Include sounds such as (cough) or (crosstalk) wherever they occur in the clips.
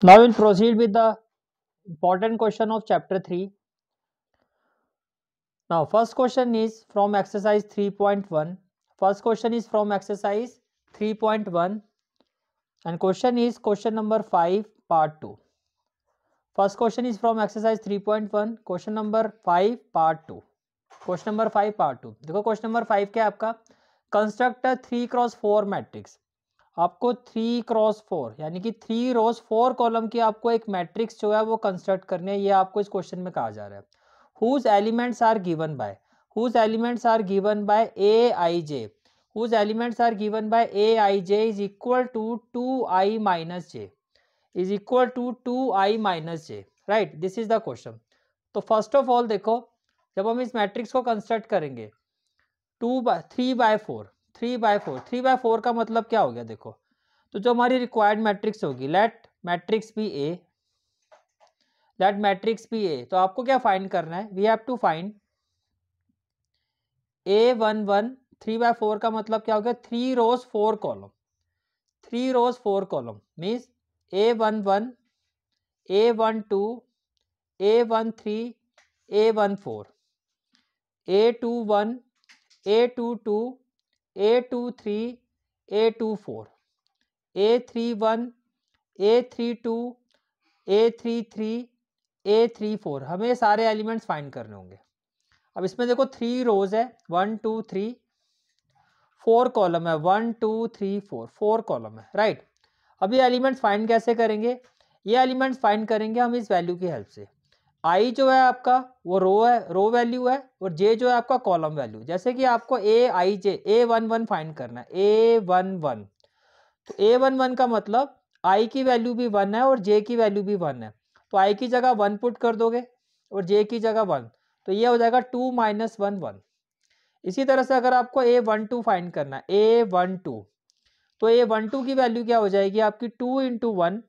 Now we'll proceed with the important question of chapter 3. Now first question is from exercise 3.1. First question is from exercise 3.1 and question is question number 5 part 2. First question is from exercise 3.1 question number 5 part 2. Question number five part two देखो question number five क्या है आपका construct three cross four matrix आपको three cross four यानी कि three rows four column की आपको एक मैट्रिक्स जो है वो कंस्ट्रक्ट करनी है ये आपको इस क्वेश्चन में कहा जा रहा है whose elements are given by whose elements are given by a i j whose elements are given by a i j is equal to two I minus j is equal to two I minus j right this is the question तो first of all देखो जब हम इस matrix को construct करेंगे to by three by four three by four three by four का मतलब क्या हो गया देखो तो जो हमारी रिक्वायर्ड मैट्रिक्स होगी let matrix be A let matrix be A तो आपको क्या फाइंड करना है we have to find a one one three by four का मतलब क्या हो गया three rows four column three rows four column means a one one a one two a one three a one four a two one a two two a two three a to four a three one a three two A three three a three four हमें सारे elements find करने होंगे अब इसमें देखो three rows है one two three four column है one two three four four column है राइट अब ये एलिमेंट्स फाइंड कैसे करेंगे ये एलिमेंट्स फाइंड करेंगे हम इस वैल्यू की हेल्प से आई जो है आपका वो रो है रो वैल्यू है और जे जो है आपका कॉलम वैल्यू जैसे कि आपको a i j a one one find करना है ए वन वन तो ए वन वन का मतलब आई की वैल्यू भी वन है और जे की वैल्यू भी वन है तो आई की जगह वन पुट कर दोगे और जे की जगह वन तो ये हो जाएगा टू माइनस वन वन इसी तरह से अगर आपको ए वन टू फाइंड करना है ए वन टू तो ए वन टू की वैल्यू क्या हो जाएगी आपकी टू इंटू वन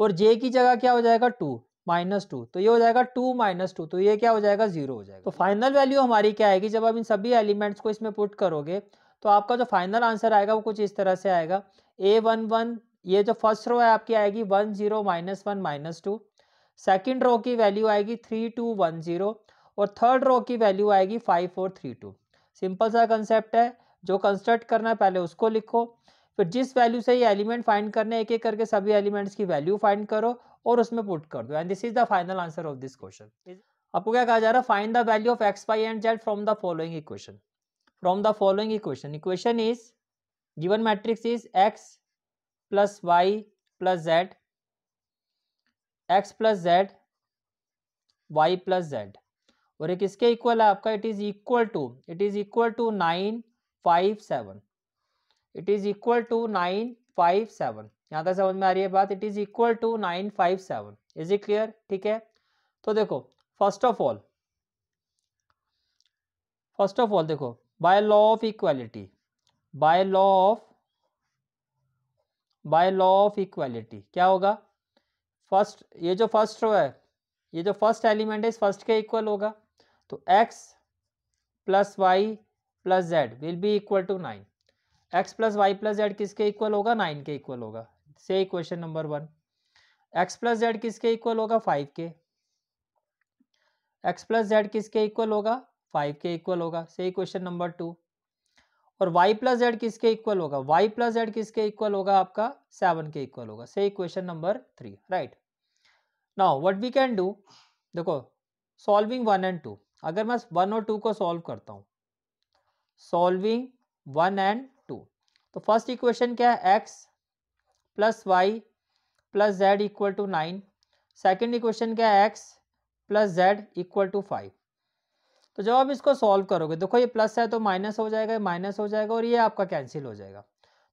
और जे की जगह क्या हो जाएगा टू माइनस टू तो ये हो जाएगा टू माइनस टू तो ये क्या हो जाएगा जीरो हो जाएगा तो फाइनल वैल्यू हमारी क्या आएगी जब आप इन सभी एलिमेंट्स को इसमें पुट करोगे तो आपका जो फाइनल आंसर आएगा वो कुछ इस तरह से आएगा ए वन वन ये जो फर्स्ट रो है आपकी आएगी one zero minus one minus two second row की वैल्यू आएगी थ्री टू वन जीरो और थर्ड रो की वैल्यू आएगी five four three two simple सा कंसेप्ट है जो कंस्ट्रक्ट करना है पहले उसको लिखो फिर जिस वैल्यू से ये एलिमेंट फाइंड करने एक एक करके सभी एलिमेंट्स की वैल्यू फाइंड करो और उसमें पुट कर दो and this is the final answer of this question आपको क्या कहा जा रहा है find the value of x y and z from the following equation from the following equation equation is given matrix is x plus y plus z x plus z y plus z और एक इसके equal है आपका it is equal to it is equal to nine five seven it is equal to nine five seven यहाँ तक समझ में आ रही है बात it is equal to nine five seven is it clear ठीक है तो देखो first of all first of all देखो by law of equality by law of by law of equality क्या होगा फर्स्ट ये जो फर्स्ट रो है ये जो फर्स्ट एलिमेंट है इस फर्स्ट के इक्वल होगा तो x plus y plus z will be equal to nine x plus y plus z किसके इक्वल होगा नाइन के इक्वल होगा से question number one x plus z किसके इक्वल होगा फाइव के एक्स प्लस जेड किसके इक्वल होगा फाइव के इक्वल होगा सही क्वेश्चन नंबर टू और वाई प्लस जेड किसके इक्वल होगा वाई प्लस जेड किसके इक्वल होगा आपका सेवन के इक्वल होगा सही question number three right now what we can do देखो सॉल्विंग वन एंड टू अगर मैं वन और टू को सॉल्व करता हूं सॉल्विंग वन एंड टू तो फर्स्ट इक्वेशन क्या है x plus y plus z equal to nine second equation क्या है x plus z equal to five तो जब आप इसको सॉल्व करोगे देखो ये प्लस है तो माइनस हो जाएगा माइनस हो जाएगा और ये आपका कैंसिल हो जाएगा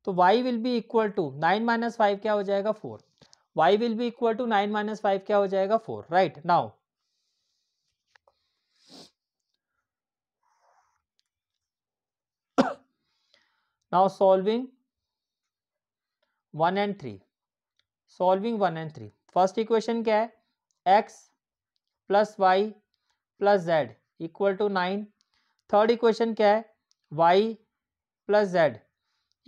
तो y will be equal to nine minus five क्या हो जाएगा four y will be equal to nine minus five क्या हो जाएगा four right now now solving one and three solving one and three first equation क्या है x plus y plus z equal to nine third equation क्या है y plus z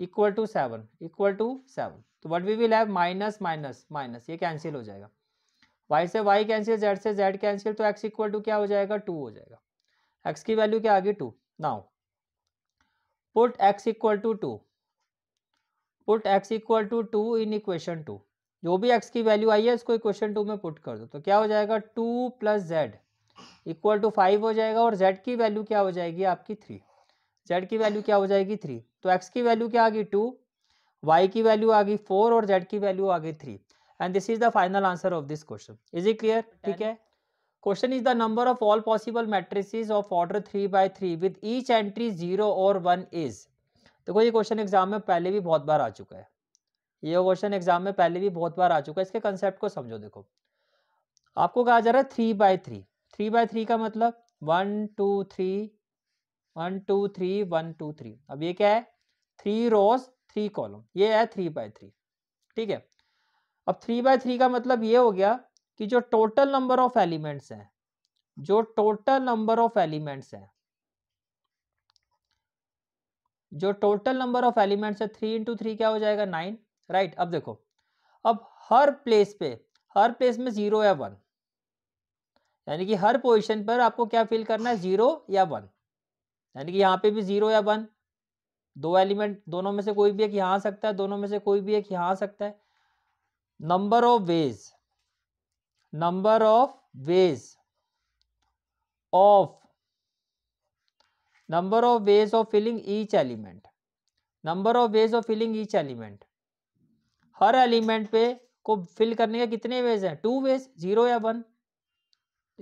equal to seven equal to seven तो what we will have minus minus minus ये cancel हो जाएगा Y से Y cancel Z से Z cancel तो X equal to क्या हो जाएगा टू हो जाएगा एक्स की वैल्यू क्या आ गई two now put x equal to two put x equal to two in equation two जो भी x की वैल्यू आई है इसको इक्वेशन टू में पुट कर दो तो क्या हो जाएगा two plus z equal to five हो जाएगा और z की वैल्यू क्या हो जाएगी आपकी थ्री z की वैल्यू क्या हो जाएगी थ्री तो x की वैल्यू क्या आ गई टू y की वैल्यू आ गई फोर और z की वैल्यू आ गई three and this is the final answer of this question is it clear ठीक है question is the number of all possible matrices of order three by three with each entry zero और one is देखो ये question exam में पहले भी बहुत बार आ चुका है ये क्वेश्चन एग्जाम में पहले भी बहुत बार आ चुका है इसके कंसेप्ट को समझो देखो आपको कहा जा रहा है three by three three by three का मतलब one two three one two three one two three अब ये क्या है थ्री रोज थ्री कॉलम ये है थ्री बाय थ्री ठीक है अब थ्री बाय थ्री का मतलब ये हो गया कि जो टोटल नंबर ऑफ एलिमेंट्स हैं जो टोटल नंबर ऑफ एलिमेंट्स हैं जो टोटल नंबर ऑफ एलिमेंट्स है थ्री इंटू थ्री क्या हो जाएगा नाइन राइट अब देखो अब हर प्लेस पे हर प्लेस में जीरो या वन यानी कि हर पोजीशन पर आपको क्या फील करना है जीरो या वन यानी कि यहाँ पे भी जीरो या वन दो एलिमेंट दोनों में से कोई भी एक यहाँ आ सकता है दोनों में से कोई भी एक यहाँ आ सकता है number of ways number of ways of number of ways of filling each element number of ways of filling each element हर एलिमेंट पे को फिल करने के कितने वेज हैं टू वेज जीरो या one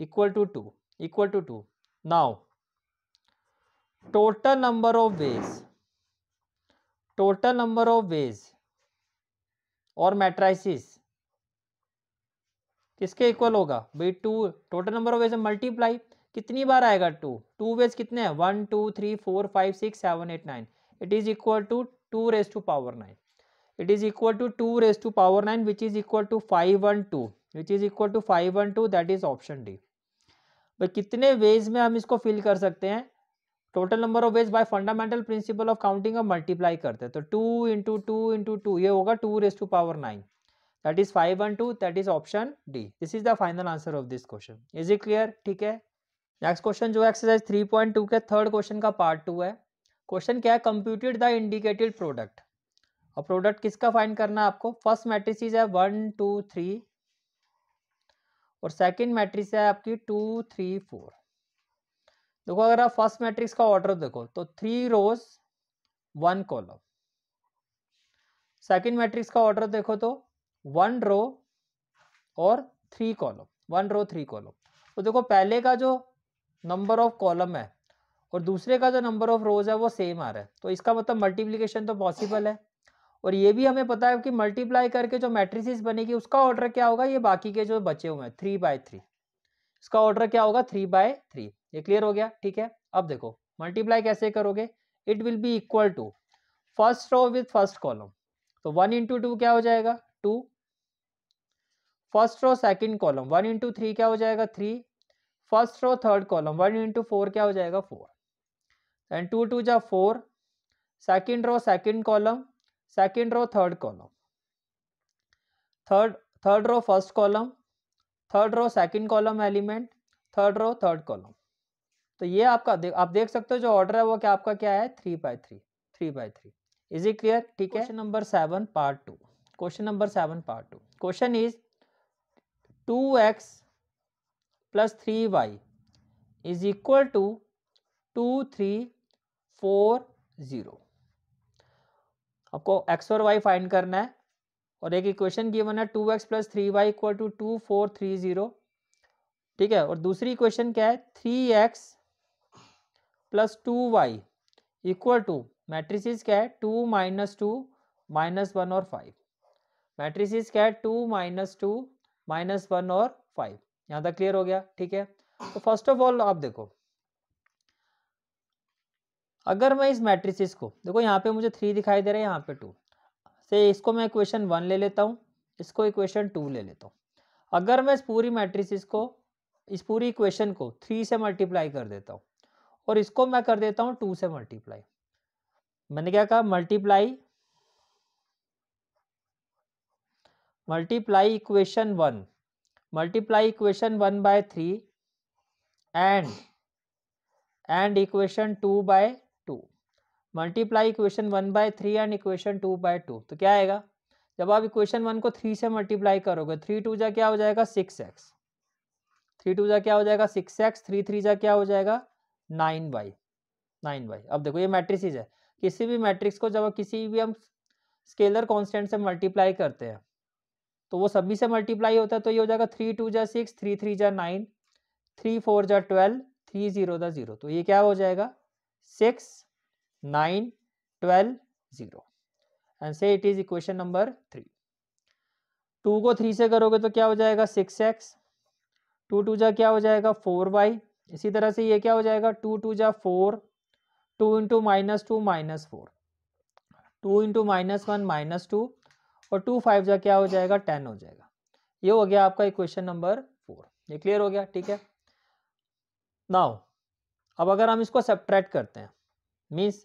equal to two equal to two now total number of ways total number of ways और matrices किसके इक्वल होगा भाई two total number of ways multiply कितनी बार आएगा टू टू वेज कितने हैं one two three four five six seven eight nine it is equal to two raise to power nine it is equal to two raise to power nine which is equal to five one two which is equal to five one two that is option D भाई कितने veg में हम इसको fill कर सकते हैं total number of ways by fundamental principle of counting हम multiply करते हैं तो two into two into two ये होगा two raise to power nine that is five one two that is option D this is the final answer of this question is it clear ठीक है next question जो exercise three point two के third question का part two है question क्या है computed the indicated product और product किसका फाइंड करना है आपको फर्स्ट मैट्रिसीज है वन टू थ्री और सेकंड मैट्रिक्स है आपकी टू थ्री फोर देखो अगर आप फर्स्ट मैट्रिक्स का ऑर्डर देखो तो three rows one column second matrix का ऑर्डर देखो तो वन रो और three column one row three column तो देखो पहले का जो नंबर ऑफ कॉलम है और दूसरे का जो नंबर ऑफ रोज है वो सेम आ रहा है तो इसका मतलब मल्टीप्लीकेशन तो पॉसिबल है और ये भी हमें पता है कि मल्टीप्लाई करके जो मैट्रिसेस बनेगी उसका ऑर्डर क्या होगा ये बाकी के जो बचे हुए हैं थ्री बाय थ्री इसका ऑर्डर क्या होगा थ्री बाय थ्री ये क्लियर हो गया ठीक है अब देखो मल्टीप्लाई कैसे करोगे it will be equal to first row with first column तो वन इंटू टू क्या हो जाएगा two first row second column one into three क्या हो जाएगा three first row third column one into four क्या हो जाएगा फोर एंड टू टू जा four second row second column second row third column third third row first column third row second column element third row third column तो ये आपका दे, आप देख सकते हो जो ऑर्डर है वो क्या आपका क्या है three by three three by three is it clear ठीक है question number seven part two question number seven part two question is two x plus three y is equal to two three four zero आपको x और y find करना है और एक equation given है two x plus three y equal to two four three zero ठीक है और दूसरी इक्वेशन क्या है three x plus two y equal to matrices क्या है two minus two minus one और फाइव मैट्रिसिस क्या है two minus two minus one और फाइव यहां तक क्लियर हो गया ठीक है तो फर्स्ट ऑफ ऑल आप देखो अगर मैं इस मैट्रिसेस को देखो यहाँ पे मुझे थ्री दिखाई दे रहा है यहाँ पे टू से इसको मैं इक्वेशन वन ले लेता हूँ इसको इक्वेशन टू ले लेता हूँ अगर मैं इस पूरी मैट्रिसेस को इस पूरी इक्वेशन को थ्री से मल्टीप्लाई कर देता हूँ और इसको मैं कर देता हूँ टू से मल्टीप्लाई मैंने क्या कहा multiply multiply equation one multiply equation one by three and and equation two by two multiply equation one by three and equation two by two तो क्या आएगा जब आप इक्वेशन वन को थ्री से मल्टीप्लाई करोगे थ्री टू जा क्या हो जाएगा सिक्स एक्स थ्री टू जा क्या हो जाएगा सिक्स एक्स थ्री थ्री जा क्या हो जाएगा नाइन बाई नाइन बाई अब देखो ये मैट्रिक्स है किसी भी मैट्रिक्स को जब किसी भी हम स्केलर कॉन्स्टेंट से मल्टीप्लाई करते हैं तो वो सभी से मल्टीप्लाई होता है तो ये हो जाएगा थ्री टू जा सिक्स थ्री थ्री जा नाइन थ्री फोर जा ट्वेल्व थ्री जीरो जा जीरो तो ये क्या हो जाएगा six nine twelve zero and say it is equation number three two को थ्री से करोगे तो क्या हो जाएगा सिक्स एक्स टू टू जा क्या हो जाएगा फोर वाई इसी तरह से ये क्या हो जाएगा टू टू जा four two into minus two minus four two into minus one minus two और टू फाइव जा क्या हो जाएगा टेन हो जाएगा ये हो गया आपका इक्वेशन नंबर फोर ये क्लियर हो गया ठीक है नाउ अब अगर हम इसको सब्ट्रैक्ट करते हैं मीन्स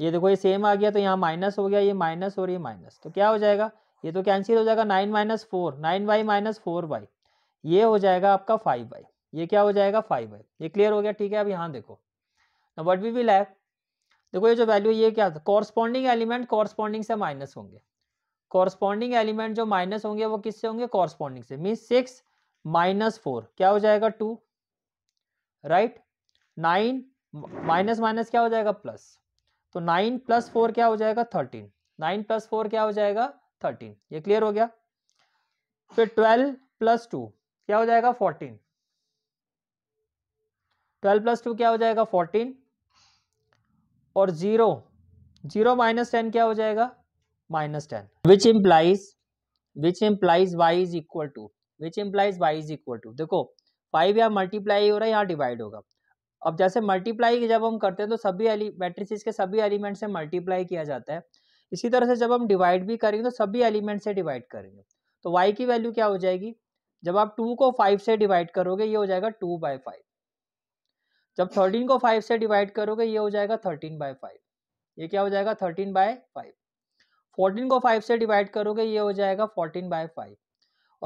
ये देखो ये सेम आ गया तो यहाँ माइनस हो गया ये माइनस और ये माइनस तो क्या हो जाएगा ये तो कैंसिल हो जाएगा nine minus four nine y minus four y ये हो जाएगा आपका फाइव वाई ये क्या हो जाएगा फाइव वाई ये क्लियर हो गया ठीक है अब यहाँ देखो वट वी विल हैव देखो ये जो वैल्यू ये क्या था कॉरस्पॉन्डिंग एलिमेंट कॉरस्पॉन्डिंग से माइनस होंगे कॉरस्पॉन्डिंग एलिमेंट जो माइनस होंगे वो किससे होंगे कॉरस्पॉन्डिंग से मीन सिक्स माइनस फोर क्या हो जाएगा two right nine minus minus क्या हो जाएगा प्लस तो नाइन प्लस फोर क्या हो जाएगा थर्टीन नाइन प्लस फोर क्या हो जाएगा थर्टीन ये क्लियर हो गया फिर ट्वेल्व प्लस टू क्या हो जाएगा फोर्टीन ट्वेल्व प्लस टू क्या हो जाएगा फोर्टीन और जीरो जीरो माइनस टेन क्या हो जाएगा minus 10 which implies which implies y is equal to which implies y is equal to देखो फाइव यहाँ मल्टीप्लाई हो रहा है यहाँ डिवाइड होगा अब जैसे मल्टीप्लाई जब हम करते हैं तो सभी मैट्रिसेस के सभी एलिमेंट से मल्टीप्लाई किया जाता है इसी तरह से जब हम डिवाइड भी करेंगे तो सभी एलिमेंट से डिवाइड करेंगे तो y की वैल्यू क्या हो जाएगी जब आप 2 को 5 से डिवाइड करोगे ये हो जाएगा 2 बाई फाइव जब 13 को 5 से डिवाइड करोगे ये हो जाएगा 13 बाई फाइव ये क्या हो जाएगा 13 बाय फाइव फोर्टीन को फाइव से डिवाइड करोगे ये हो जाएगा 14 बाय फाइव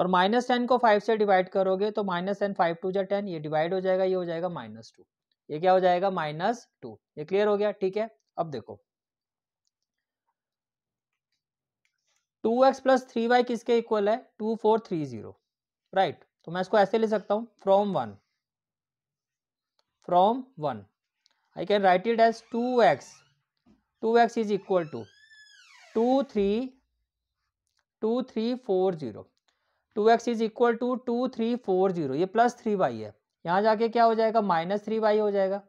और माइनस टेन को फाइव से डिवाइड करोगे तो माइनस टेन फाइव टू या टेन ये डिवाइड हो जाएगा ये हो जाएगा माइनस टू ये क्या हो जाएगा माइनस टू ये क्लियर हो गया ठीक है अब देखो two x plus three y किसके इक्वल है two four three zero right तो मैं इसको ऐसे ले सकता हूँ from one from one I can write it as two x two x is equal to two three two three four zero two x is equal to two three four zero ये plus three y है यहाँ जाके क्या हो जाएगा minus three Y हो जाएगा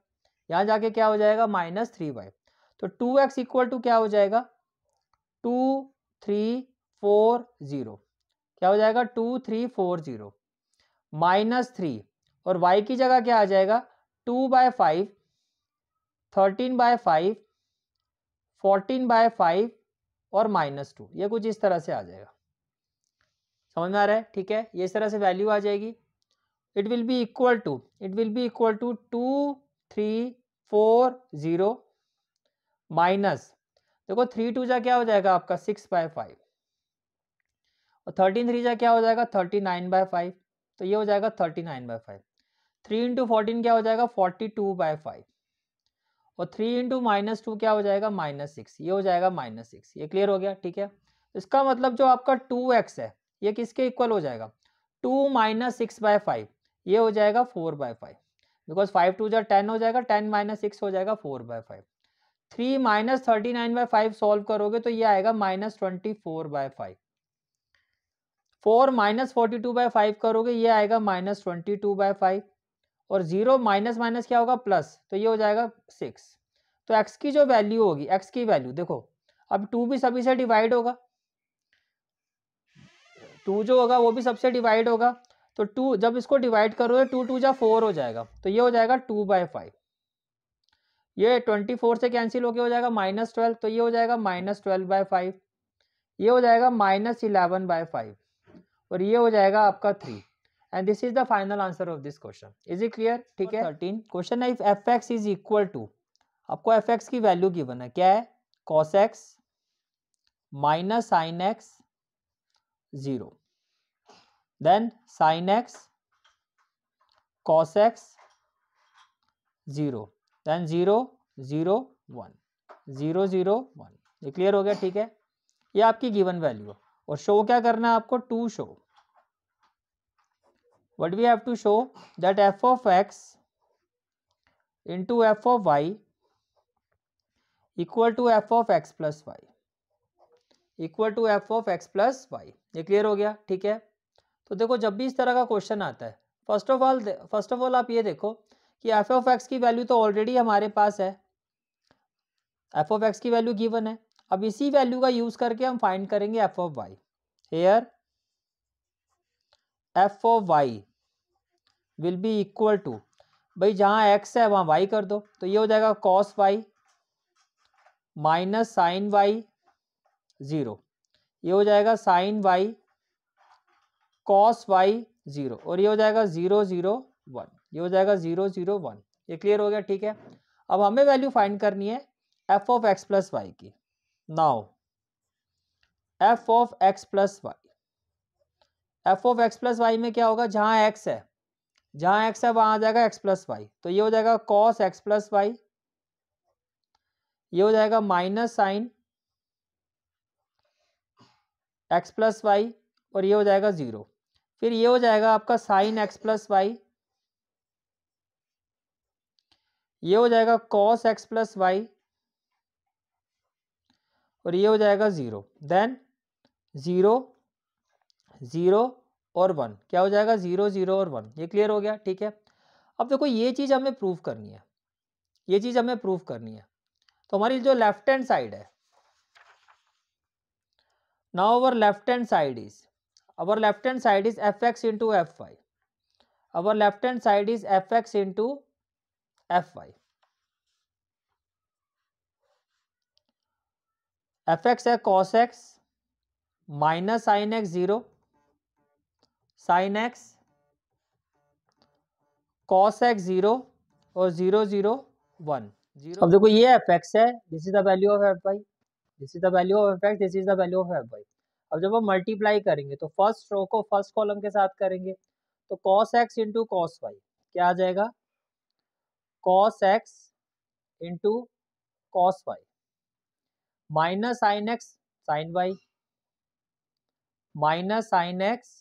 यहाँ जाके क्या हो जाएगा माइनस थ्री वाई तो टू एक्स इक्वल टू क्या हो जाएगा टू थ्री फोर जीरो क्या हो जाएगा two three four zero minus three और वाई की जगह क्या आ जाएगा two by five thirteen by five fourteen by five और माइनस टू ये कुछ इस तरह से आ जाएगा समझ में आ रहा है ठीक है ये इस तरह से वैल्यू आ जाएगी it will be equal to it will be equal to two three four zero minus देखो थ्री टू जा क्या हो जाएगा आपका सिक्स बाय फाइव और थर्टीन थ्री जा क्या हो जाएगा थर्टी नाइन बाय फाइव तो ये हो जाएगा thirty nine by five three into fourteen क्या हो जाएगा फोर्टी टू बाय फाइव और थ्री इंटू माइनस टू क्या हो जाएगा माइनस सिक्स ये हो जाएगा माइनस सिक्स ये क्लियर हो गया ठीक है इसका मतलब जो आपका टू एक्स है ये किसके इक्वल हो जाएगा two minus six by five ये हो जाएगा four by five because five two जब टेन हो जाएगा टेन माइनस सिक्स हो जाएगा four by five three minus thirty nine by five solve करोगे तो ये आएगा minus twenty four by five four minus forty two by five करोगे ये आएगा minus twenty two by five और जीरो माइनस माइनस क्या होगा प्लस तो ये हो जाएगा सिक्स तो एक्स की जो वैल्यू होगी एक्स की वैल्यू देखो अब टू भी सभी से डिवाइड होगा टू जो होगा वो भी सबसे डिवाइड होगा तो टू जब इसको डिवाइड करोगे टू टू जा फोर हो जाएगा तो ये हो जाएगा टू बाय फाइव ये ट्वेंटी फोर से कैंसिल होके हो जाएगा माइनस ट्वेल्व तो ये हो जाएगा माइनस ट्वेल्व बाय फाइव ये हो जाएगा माइनस इलेवन बाय फाइव और ये हो जाएगा आपका three and this is the final answer of this question is it clear ठीक है 13 question है if fx is equal to आपको fx की वैल्यू गिवन है क्या है cos x minus sin x 0 then sin x cos x 0 then 0 0 1 0 0 1 ये clear हो गया ठीक है ये आपकी गिवन वैल्यू है और शो क्या करना है आपको to show what we have to show that f of x into f of y equal to f of x plus y equal to f of x plus y ये clear हो गया ठीक है तो देखो जब भी इस तरह का क्वेश्चन आता है first of all first of all आप ये देखो कि एफ ऑफ एक्स की वैल्यू तो ऑलरेडी हमारे पास है एफ ऑफ एक्स की वैल्यू गिवन है अब इसी वैल्यू का यूज करके हम फाइंड करेंगे f of y here f of y will be equal to भाई जहाँ एक्स है वहाँ वाई कर दो तो ये हो जाएगा cos y minus sine y zero ये हो जाएगा sine y cos y zero और ये हो जाएगा ज़ीरो ज़ीरो वन ये हो जाएगा ज़ीरो ज़ीरो वन ये क्लियर हो गया ठीक है अब हमें वैल्यू फाइंड करनी है f of x plus y की now f of x plus y f of x plus y में क्या होगा जहाँ एक्स है जहां एक्स है वहां आ जाएगा एक्स प्लस वाई तो ये हो जाएगा कॉस एक्स प्लस वाई ये हो जाएगा minus sine x plus y और ये हो जाएगा ज़ीरो फिर ये हो जाएगा आपका साइन एक्स प्लस वाई ये हो जाएगा कॉस एक्स प्लस वाई और ये हो जाएगा ज़ीरो देन ज़ीरो ज़ीरो और वन क्या हो जाएगा ज़ीरो ज़ीरो और वन ये क्लियर हो गया ठीक है अब देखो ये चीज़ हमें प्रूव करनी है ये चीज़ हमें प्रूव करनी है तो हमारी जो लेफ्ट हैंड साइड है now our left hand side is our left hand side is f x into f y our left hand side is f x into f y f x है cos x minus sine x zero sine x cos x zero और zero zero one zero अब देखो ये f x है this is the value of f y this is the value of f x this is the value of f y अब जब हम multiply करेंगे तो फर्स्ट रो को फर्स्ट कॉलम के साथ करेंगे तो cos x into cos y क्या आ जाएगा cos x into cos y minus sine x sine y minus sine x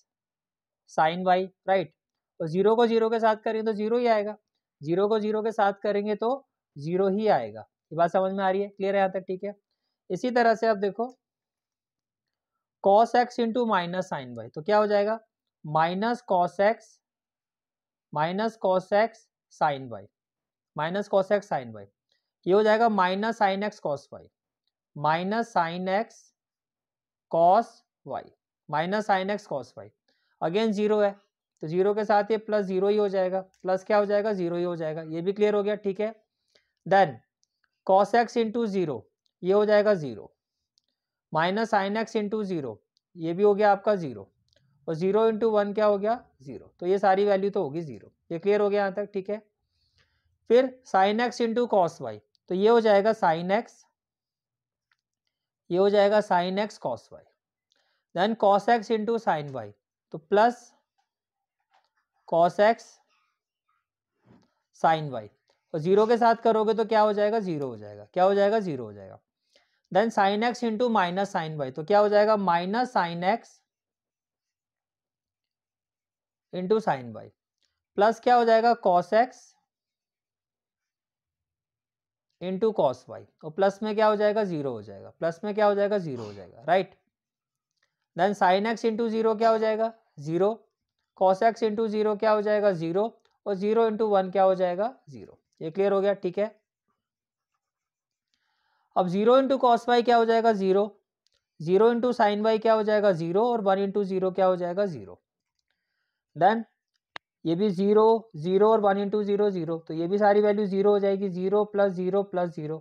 sine y right और जीरो को जीरो के साथ करेंगे तो जीरो ही आएगा जीरो को जीरो के साथ करेंगे तो जीरो ही आएगा ये बात समझ में आ रही है क्लियर है यहाँ तक ठीक है इसी तरह से आप देखो cos x into minus sine y तो क्या हो जाएगा minus cos x minus cos x sine y minus cos x sine y ये हो जाएगा minus sine x cos y minus sine x cos y minus sine x cos y again zero है तो zero के साथ ये plus zero ही हो जाएगा प्लस क्या हो जाएगा जीरो ही हो जाएगा ये भी क्लियर हो गया ठीक है then cos x into zero ये हो जाएगा zero minus sine x into zero ये भी हो गया आपका जीरो और जीरो इंटू वन क्या हो गया जीरो तो ये सारी वैल्यू तो होगी जीरो ये क्लियर हो गया यहाँ तक ठीक है फिर sine x into cos y तो ये हो जाएगा साइन एक्स ये हो जाएगा sine x cos y then cos x into sine y तो plus cos x sine y और तो जीरो के साथ करोगे तो क्या हो जाएगा जीरो हो जाएगा क्या हो जाएगा जीरो हो जाएगा then sine x into minus sine y तो क्या हो जाएगा minus sine x into sine y plus क्या हो जाएगा cos x into cos y और प्लस में क्या हो जाएगा जीरो हो जाएगा प्लस में क्या हो जाएगा जीरो हो जाएगा right then sine x into zero क्या हो जाएगा zero cos x into zero क्या हो जाएगा ज़ीरो और ज़ीरो इंटू वन क्या हो जाएगा ज़ीरो ये क्लियर हो गया ठीक है अब ज़ीरो इंटू कॉस वाई क्या हो जाएगा zero zero into sine y क्या हो जाएगा ज़ीरो और वन इंटू ज़ीरो क्या हो जाएगा ज़ीरो देन ये भी ज़ीरो ज़ीरो और वन इंटू ज़ीरो ज़ीरो तो ये भी सारी वैल्यू ज़ीरो हो जाएगी zero plus zero plus zero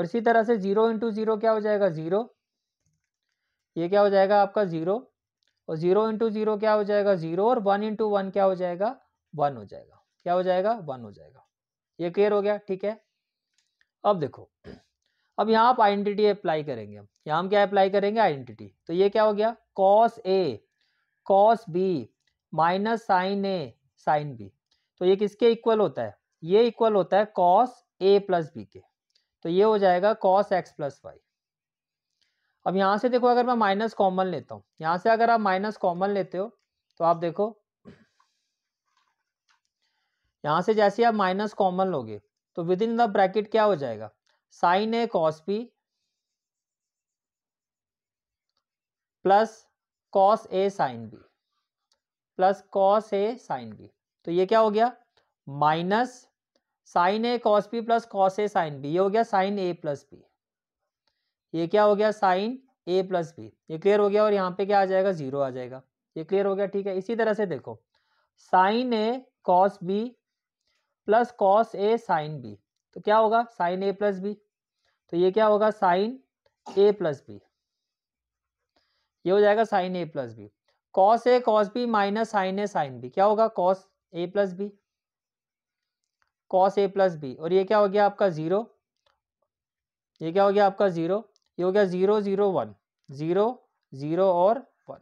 और इसी तरह से ज़ीरो इंटू ज़ीरो क्या हो जाएगा ज़ीरो ये क्या हो जाएगा आपका ज़ीरो और जीरो इंटू जीरो क्या हो जाएगा जीरो और वन इंटू वन क्या हो जाएगा वन हो जाएगा क्या हो जाएगा वन हो जाएगा ये क्लियर हो गया ठीक है अब देखो अब यहाँ आप आइडेंटिटी अप्लाई करेंगे हम यहाँ हम क्या अप्लाई करेंगे आइडेंटिटी तो ये क्या हो गया cos A cos B minus sign A sign B तो ये किसके इक्वल होता है ये इक्वल होता है कॉस ए प्लस बी के तो ये हो जाएगा कॉस एक्स प्लस वाई अब यहाँ से देखो अगर मैं माइनस कॉमन लेता हूँ यहाँ से अगर आप माइनस कॉमन लेते हो तो आप देखो यहाँ से जैसे आप माइनस कॉमन लोगे तो विद इन द ब्रैकेट क्या हो जाएगा sign A cos P plus cos A sign B plus cos A sign B तो ये क्या हो गया minus sign A cos P plus cos A sign B ये हो गया साइन ए प्लस बी ये क्या हो गया साइन ए प्लस बी ये क्लियर हो गया और यहाँ पे क्या आ जाएगा जीरो आ जाएगा ये क्लियर हो गया ठीक है इसी तरह से देखो sine A cos B plus cos A sign B तो क्या होगा साइन ए प्लस बी तो ये क्या होगा साइन ए प्लस बी ये हो जाएगा sign A plus B cos A cos B minus sign A sign B क्या होगा cos A plus B cos A plus B और ये क्या हो गया आपका जीरो ये क्या हो गया आपका जीरो ये हो गया zero zero one zero zero और वन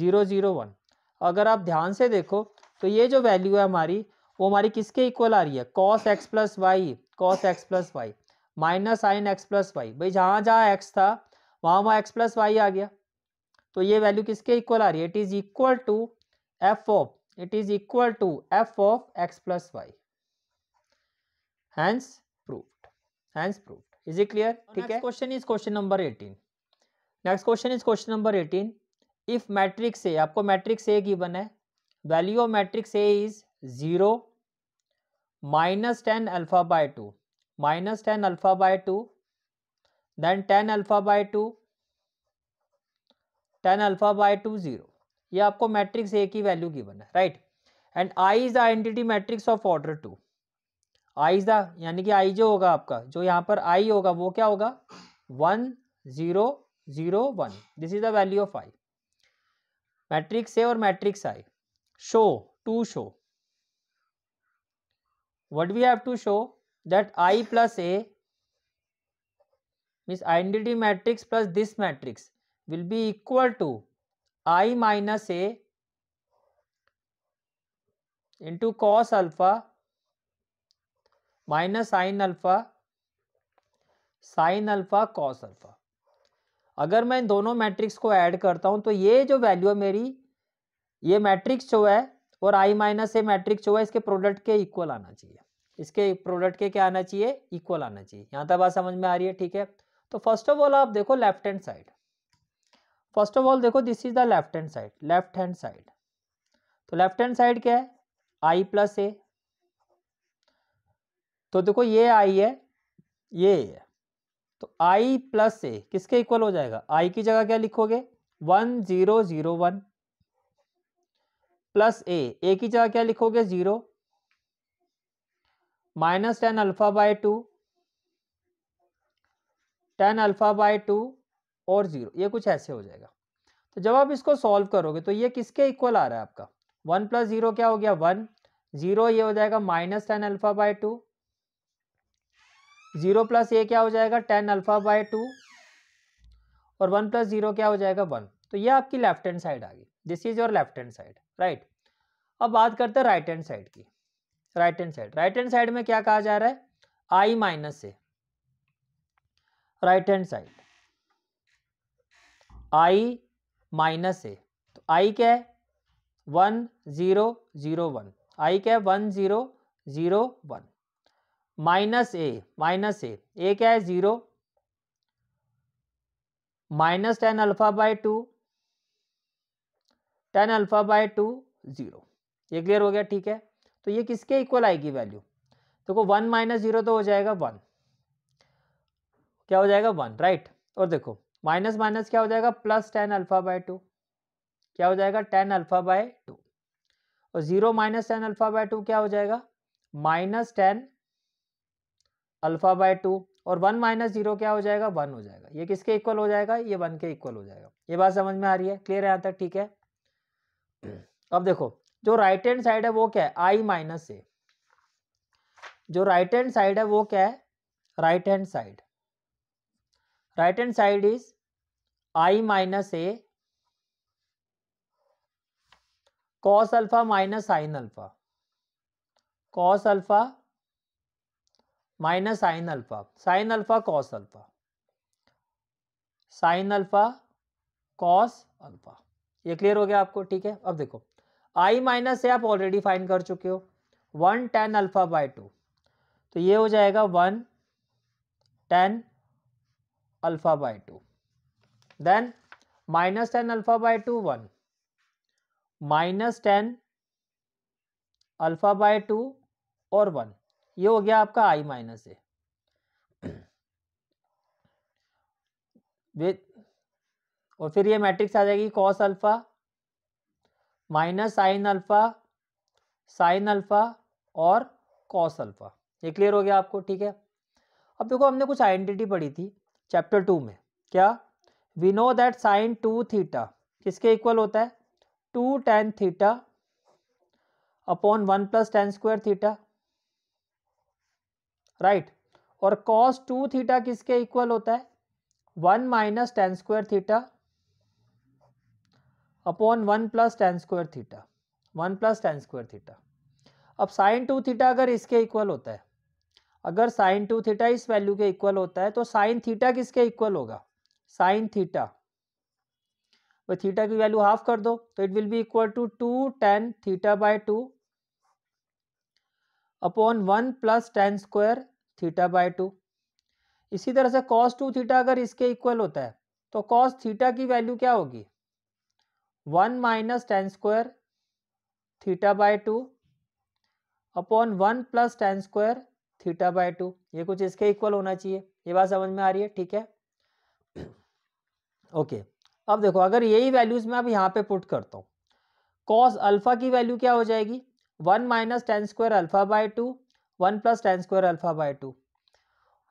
ज़ीरो ज़ीरो वन अगर आप ध्यान से देखो तो ये जो वैल्यू है हमारी वो हमारी किसके इक्वल आ रही है cos x plus y cos x plus y minus sine x plus y भाई जहाँ जहाँ एक्स था वहाँ वहाँ एक्स प्लस वाई आ गया तो ये वैल्यू किसके इक्वल आ रही है it is equal to f of it is equal to f of x plus y hence proof hence proof is it clear ठीक है question is question number eighteen next question is question number eighteen if matrix A आपको matrix A की given है value of matrix A is zero minus tan alpha by two minus tan alpha by two then tan alpha by two tan alpha by two zero ये आपको matrix A की value की given है right and I is the identity matrix of order two आइजा यानी कि आई जो होगा आपका जो यहाँ पर आई होगा वो क्या होगा one zero zero one this is the value of I matrix A और matrix I show to show what we have to show that I plus A means identity matrix plus this matrix will be equal to I minus A into cos alpha minus sine alpha sine alpha cos alpha अगर मैं इन दोनों matrix को add करता हूं तो ये जो value है मेरी ये मैट्रिक्स जो है और आई माइनस ए मैट्रिक्स जो है इसके प्रोडक्ट के इक्वल आना चाहिए इसके प्रोडक्ट के क्या आना चाहिए इक्वल आना चाहिए यहाँ तक बात समझ में आ रही है ठीक है तो फर्स्ट ऑफ ऑल आप देखो left hand side first of all देखो this is the left hand side left hand side तो लेफ्ट हैंड साइड क्या है आई प्लस ए तो देखो ये आई है ये है तो आई प्लस ए किसके इक्वल हो जाएगा आई की जगह क्या लिखोगे one zero zero one plus A A की जगह क्या लिखोगे zero minus tan alpha by two tan alpha by two और जीरो ये कुछ ऐसे हो जाएगा तो जब आप इसको सॉल्व करोगे तो ये किसके इक्वल आ रहा है आपका वन प्लस जीरो क्या हो गया वन जीरो ये हो जाएगा minus tan alpha by two zero plus A क्या हो जाएगा टेन अल्फा बाय टू और वन प्लस जीरो क्या हो जाएगा वन तो ये आपकी लेफ्ट हैंड साइड आ गई this is your left hand side right अब बात करते हैं राइट हैंड साइड की right hand side right hand side में क्या कहा जा रहा है I minus A right hand side I minus A तो आई क्या है one zero zero one I क्या है one zero zero one minus A minus A A क्या है zero minus tan alpha by two tan alpha by two zero ये clear हो गया ठीक है तो ये किसके इक्वल आएगी वैल्यू देखो वन माइनस जीरो तो हो जाएगा वन क्या हो जाएगा वन राइट और देखो माइनस माइनस क्या हो जाएगा plus tan alpha by two क्या हो जाएगा टेन अल्फा बाय टू और zero minus tan alpha by two क्या हो जाएगा minus tan alpha by two और वन माइनस जीरो क्या हो जाएगा वन हो जाएगा ये किसके इक्वल हो जाएगा ये वन के इक्वल हो जाएगा ये बात समझ में आ रही है क्लियर है यहाँ तक ठीक है (clears throat) अब देखो जो राइट हैंड साइड है वो क्या है आई माइनस ए जो राइट हैंड साइड है वो क्या है right hand side right hand side is I minus A cos alpha minus sine alpha cos alpha minus sine alpha sine alpha cos alpha sine alpha cos alpha ये clear हो गया आपको ठीक है अब देखो आई माइनस से आप ऑलरेडी फाइन कर चुके हो one tan alpha by two तो ये हो जाएगा one tan alpha by two then minus tan alpha by two one minus tan alpha by two और वन ये हो गया आपका आई माइनस ए और फिर ये मैट्रिक्स आ जाएगी cos alpha minus sine alpha sine alpha और कॉस अल्फा ये क्लियर हो गया आपको ठीक है अब देखो हमने कुछ आइडेंटिटी पढ़ी थी चैप्टर टू में क्या we know that sine two theta किसके इक्वल होता है two tan theta upon one plus tan square theta right और कॉस टू थीटा किसके इक्वल होता है one minus tan square theta upon one plus tan square theta one plus tan square theta अब sine two theta अगर इसके equal होता है अगर साइन टू थीटा इस वैल्यू के इक्वल होता है तो साइन थीटा किसके इक्वल होगा साइन थीटा वह थीटा की वैल्यू हाफ कर दो तो it will be equal to two tan theta by two upon one plus tan square theta by two इसी तरह से कॉस टू थीटा अगर इसके इक्वल होता है तो कॉस थीटा की वैल्यू क्या होगी one minus tan square theta by two upon one plus tan square theta by two ये कुछ इसके इक्वल होना चाहिए ये बात समझ में आ रही है ठीक है ओके (clears throat) okay. अब देखो अगर यही वैल्यूज में अब यहां पे पुट करता हूं कॉस अल्फा की वैल्यू क्या हो जाएगी one minus tan square alpha by two one plus tan square alpha by two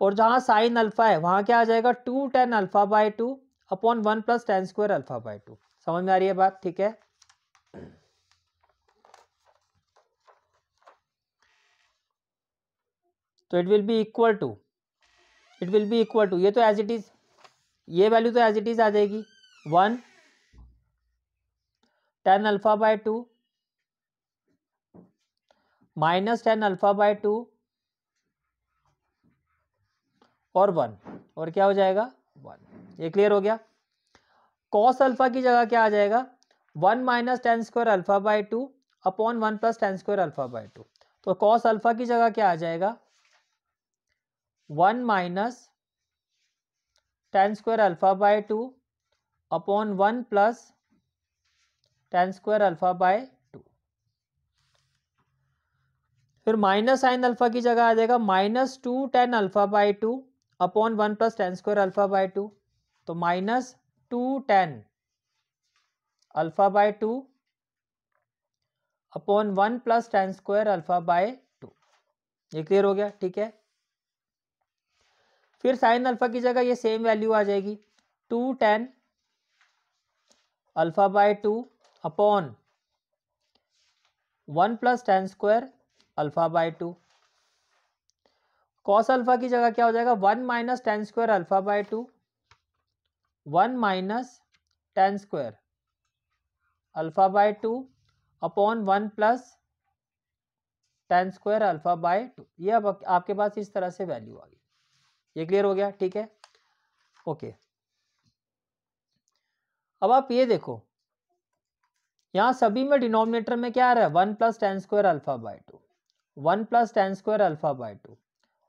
और जहाँ साइन अल्फ़ा है वहाँ क्या आ जाएगा two tan alpha by two upon one plus tan square alpha by two समझ में आ रही है बात ठीक है तो it will be equal to it will be equal to ये तो एज इट इज़ ये वैल्यू तो एज इट इज़ आ जाएगी one tan alpha by two minus tan alpha by two और वन और क्या हो जाएगा वन ये क्लियर हो गया कॉस अल्फ़ा की जगह क्या आ जाएगा one minus tan square alpha by two upon one plus tan square alpha by two तो कॉस अल्फ़ा की जगह क्या आ जाएगा one minus tan square alpha by two upon one plus tan square alpha by फिर minus sine alpha की जगह आ जाएगा minus two tan alpha by two upon one plus tan square alpha by two तो minus two tan alpha by two upon one plus tan square alpha by two ये clear हो गया ठीक है फिर साइन अल्फा की जगह ये सेम वैल्यू आ जाएगी two tan alpha by two upon one plus tan square alpha by two cos alpha की जगह क्या हो जाएगा one minus tan square alpha by two one minus tan square alpha by two upon one plus tan square alpha by two ये अब आपके पास इस तरह से वैल्यू आ गई ये क्लियर हो गया ठीक है ओके अब आप ये देखो यहां सभी में डिनोमिनेटर में क्या आ रहा है one plus tan square alpha by two one plus tan square alpha by two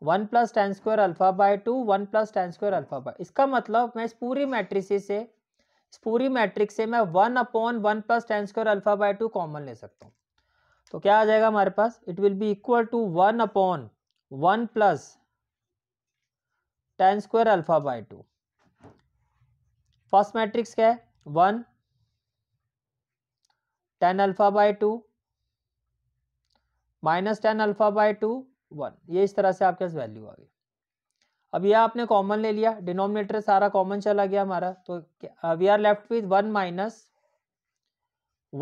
one plus tan square alpha by two one plus tan square alpha by इसका मतलब मैं इस पूरी मैट्रिक्स से इस पूरी मैट्रिक से मैं one upon one plus tan square alpha by two common ले सकता हूँ तो क्या आ जाएगा हमारे पास it will be equal to one upon one plus tan square alpha by two first matrix क्या है one tan alpha by two minus tan alpha by two one ये इस तरह से आपके पास वैल्यू आ गई अब ये आपने कॉमन ले लिया डिनोमिनेटर सारा कॉमन चला गया हमारा तो we are left with one minus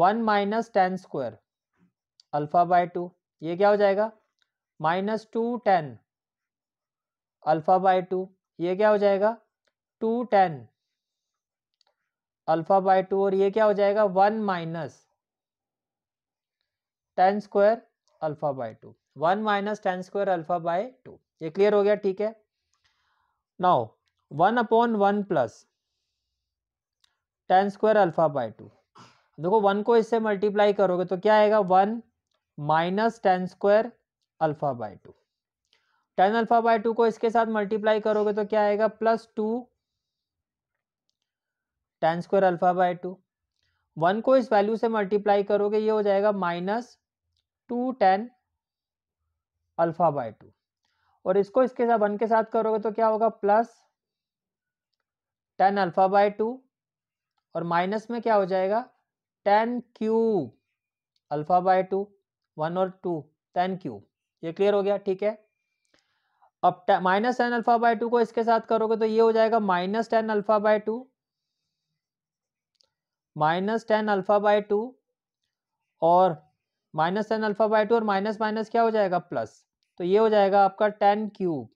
one minus tan square alpha by two ये क्या हो जाएगा minus two tan alpha by two ये क्या हो जाएगा two tan alpha by two और ये क्या हो जाएगा one minus tan square alpha by two one minus tan square alpha by two ये क्लियर हो गया ठीक है now one upon one plus tan square alpha by to देखो वन को इससे मल्टीप्लाई करोगे तो क्या आएगा one minus tan square alpha by two tan alpha by two को इसके साथ मल्टीप्लाई करोगे तो क्या आएगा plus two tan square alpha by two one को इस वैल्यू से मल्टीप्लाई करोगे ये हो जाएगा minus two tan alpha by two और इसको इसके साथ वन के साथ करोगे तो क्या होगा plus tan alpha by two और माइनस में क्या हो जाएगा tan cube alpha by two one और टू टेन क्यू ये क्लियर हो गया ठीक है अब minus tan alpha by two को इसके साथ करोगे तो ये हो जाएगा minus tan alpha by two minus tan alpha by two और minus tan alpha by two और माइनस माइनस क्या हो जाएगा प्लस तो ये हो जाएगा आपका tan cube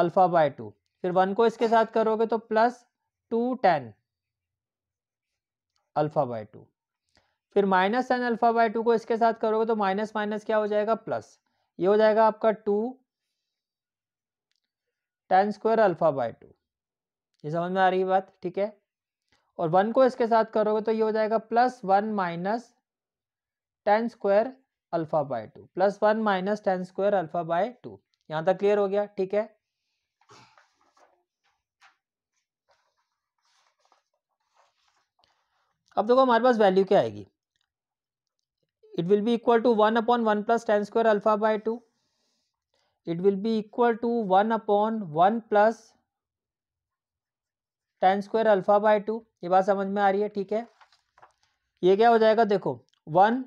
alpha by two फिर वन को इसके साथ करोगे तो plus two tan alpha by two फिर minus tan alpha by two को इसके साथ करोगे तो माइनस माइनस क्या हो जाएगा प्लस ये हो जाएगा आपका two tan square alpha by two ये समझ में आ रही बात ठीक है और वन को इसके साथ करोगे तो ये हो जाएगा plus one minus tan square alpha by two plus one minus tan square alpha by two यहां तक क्लियर हो गया ठीक है अब देखो हमारे पास वैल्यू क्या आएगी it will be equal to one upon one plus tan square alpha by two it will be equal to one upon one plus tan square alpha by two ये बात समझ में आ रही है ठीक है ये क्या हो जाएगा देखो वन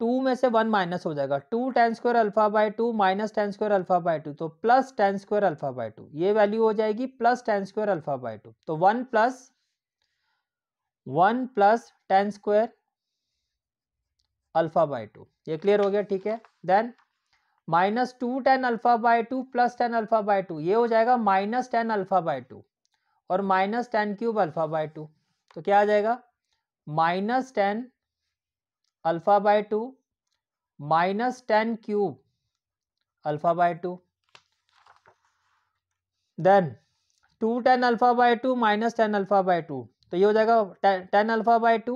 टू में से वन माइनस हो जाएगा two tan square alpha by two minus tan square alpha by two तो plus tan square alpha by two ये वैल्यू हो जाएगी plus tan square alpha by two तो one plus one plus tan square alpha by two ये clear हो गया ठीक है then minus two tan alpha by two plus tan alpha by two ये हो जाएगा minus tan alpha by two और minus tan cube alpha by two तो क्या आ जाएगा minus tan alpha by two minus tan cube alpha by two then two tan alpha by two minus tan alpha by two तो ये हो जाएगा tan alpha by two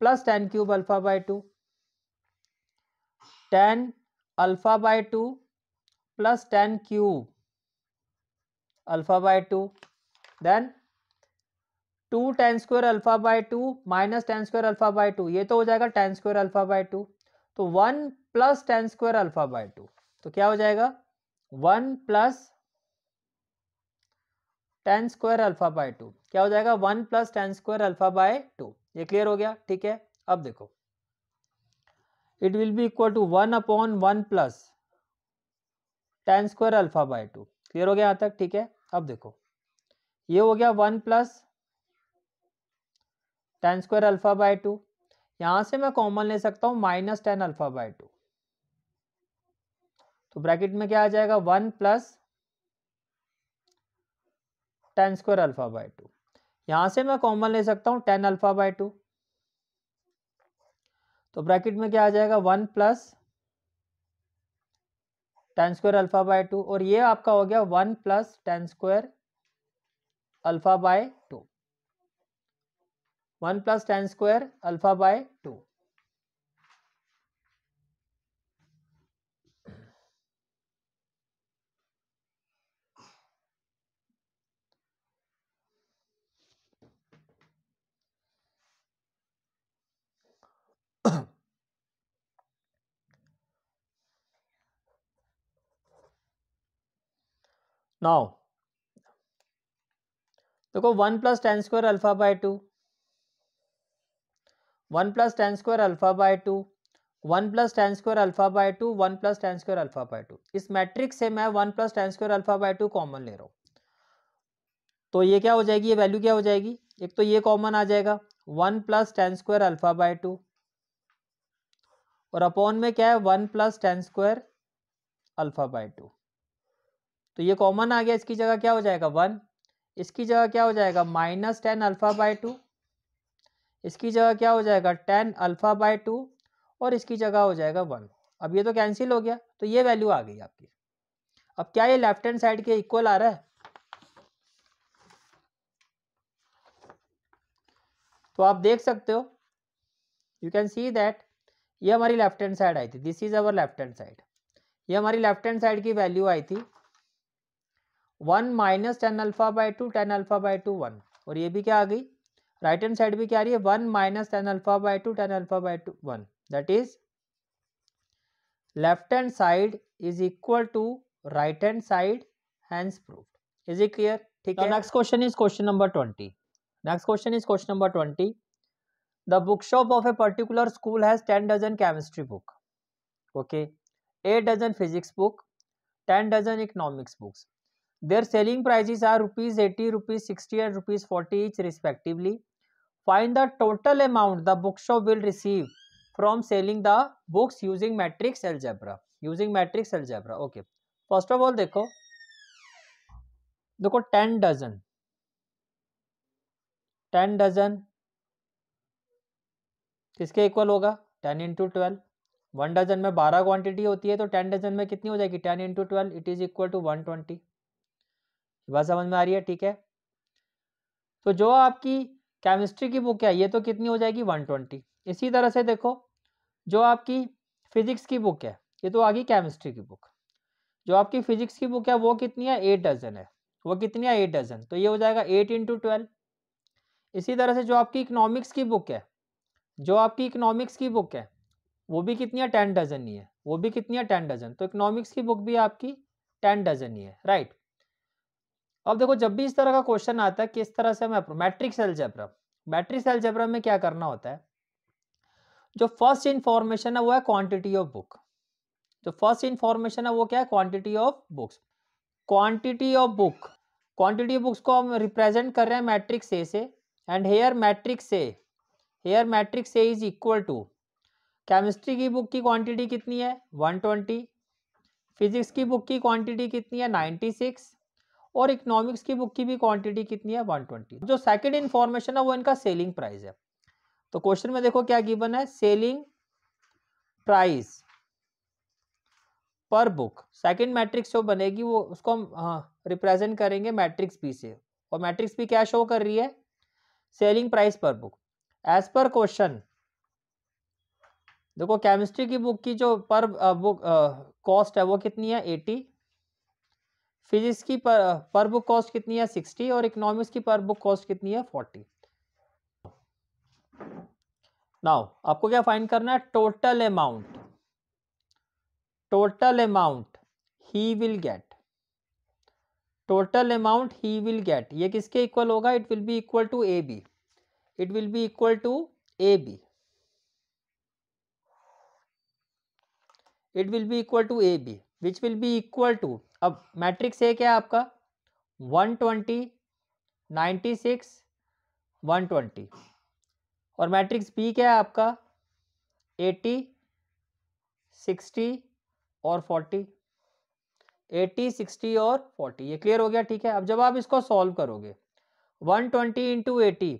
plus tan cube alpha by two tan alpha by two plus tan cube alpha by two then two tan square alpha by two minus tan square alpha by two ये तो हो जाएगा tan square alpha by two तो one plus tan square alpha by two तो क्या हो जाएगा one plus tan square alpha by two क्या हो जाएगा one plus tan square alpha by two ये क्लियर हो गया ठीक है अब देखो it will be equal to one upon one plus tan square alpha by two clear हो गया यहां तक ठीक है अब देखो ये हो गया one plus tan square alpha by two यहां से मैं कॉमन ले सकता हूं minus tan alpha by two तो ब्रैकेट में क्या आ जाएगा one plus tan square alpha by two यहां से मैं कॉमन ले सकता हूं टेन अल्फ़ा बाय टू तो ब्रैकेट में क्या आ जाएगा one plus tan square alpha by two और ये आपका हो गया one plus tan square alpha bye one plus tan square alpha by two now देखो one plus tan square alpha by two one plus tan square alpha by two one plus tan square alpha by two one plus tan square alpha by two इस matrix से मैं one plus tan square alpha by two common ले रहा हूँ तो ये क्या हो जाएगी ये वैल्यू क्या हो जाएगी एक तो ये कॉमन आ जाएगा one plus tan square alpha by two और अपॉन में क्या है one plus tan square alpha by two तो ये कॉमन आ गया इसकी जगह क्या हो जाएगा वन इसकी जगह क्या हो जाएगा minus tan alpha by two इसकी जगह क्या हो जाएगा टेन अल्फ़ा बाय टू और इसकी जगह हो जाएगा वन अब ये तो कैंसिल हो गया तो ये वैल्यू आ गई आपकी अब क्या ये लेफ्ट हैंड साइड के इक्वल आ रहा है तो आप देख सकते हो यू कैन सी दैट ये हमारी लेफ्ट हैंड साइड आई थी this is our left hand side ये हमारी लेफ्ट हैंड साइड की वैल्यू आई थी one minus tan alpha by two tan alpha by two one और ये भी क्या आ गई राइट हैंड साइड भी क्या आ रही है one minus tan alpha by two tan alpha by two one that is left hand side is equal to right hand side hence proof is it clear ठीक है next question is question number twenty next question is question number twenty the bookshop of a particular school has 10 dozen chemistry book okay 8 dozen physics book 10 dozen economics books their selling prices are rupees 80 rupees 60 and rupees 40 each respectively find the total amount the bookshop will receive from selling the books using matrix algebra using matrix algebra okay first of all देखो देखो ten dozen ten dozen किसके equal होगा ten into twelve one dozen में बारह quantity होती है तो ten dozen में कितनी हो जाएगी ten into twelve it is equal to one twenty बात समझ में आ रही है ठीक है तो जो आपकी केमिस्ट्री की बुक है ये तो कितनी हो जाएगी वन ट्वेंटी इसी तरह से देखो जो आपकी फिजिक्स की बुक है ये तो आ गई केमिस्ट्री की बुक जो आपकी फिजिक्स की बुक है वो कितनी है एट डजन है वो कितनी है एट डजन तो ये हो जाएगा एट इंटू ट्वेल्व इसी तरह से जो आपकी इकोनॉमिक्स की बुक है जो आपकी इकोनॉमिक्स की बुक है वो भी कितनी है टेन डजन ही है वो भी कितनी है टेन डजन तो इकोनॉमिक्स की बुक भी आपकी टेन डजन ही है राइट अब देखो जब भी इस तरह का क्वेश्चन आता है किस तरह से हमें मैट्रिक्स मैट्रिक सेल एलजेब्रा में क्या करना होता है जो फर्स्ट इंफॉर्मेशन है वो है क्वांटिटी ऑफ बुक जो फर्स्ट इंफॉर्मेशन है वो क्या है quantity of books quantity of book quantity of books को हम रिप्रेजेंट कर रहे हैं मैट्रिक से एंड हेयर मैट्रिक से हेयर मैट्रिक से इज इक्वल टू केमिस्ट्री की बुक की क्वांटिटी कितनी है 120 फिजिक्स की बुक की क्वांटिटी कितनी है 96 और इकोनॉमिक्स की बुक की भी क्वांटिटी कितनी है ट्वेंटी जो सेकंड इन्फॉर्मेशन है वो इनका सेलिंग प्राइस है तो क्वेश्चन में देखो क्या गिवन है selling price per book second matrix जो बनेगी वो उसको हम रिप्रेजेंट हाँ, करेंगे मैट्रिक्स बी से और मैट्रिक्स बी क्या शो कर रही है selling price per book as per question देखो केमिस्ट्री की बुक की जो पर बुक कॉस्ट है वो कितनी है एटी फिजिक्स की पर पर बुक कॉस्ट कितनी है सिक्सटी और इकोनॉमिक्स की पर बुक कॉस्ट कितनी है फोर्टी नाउ आपको क्या फाइंड करना है total amount total amount he will get total amount he will get ये किसके इक्वल होगा it will be equal to A B it will be equal to A B it will be equal to A B which will be equal to अब matrix है क्या आपका one twenty ninety six one twenty और matrix B क्या है आपका eighty sixty और forty eighty sixty और फोर्टी ये क्लियर हो गया ठीक है अब जब आप इसको सॉल्व करोगे one twenty into eighty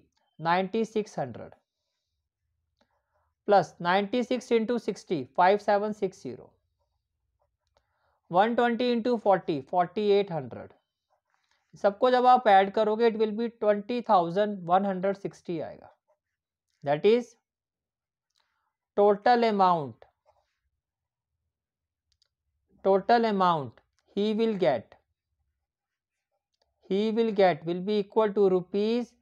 ninety six hundred plus ninety six into sixty five seven six zero one twenty into forty forty eight hundred सबको जब आप एड करोगे it will be twenty thousand one hundred sixty आएगा that is total amount total amount he will get he will get will be equal to rupees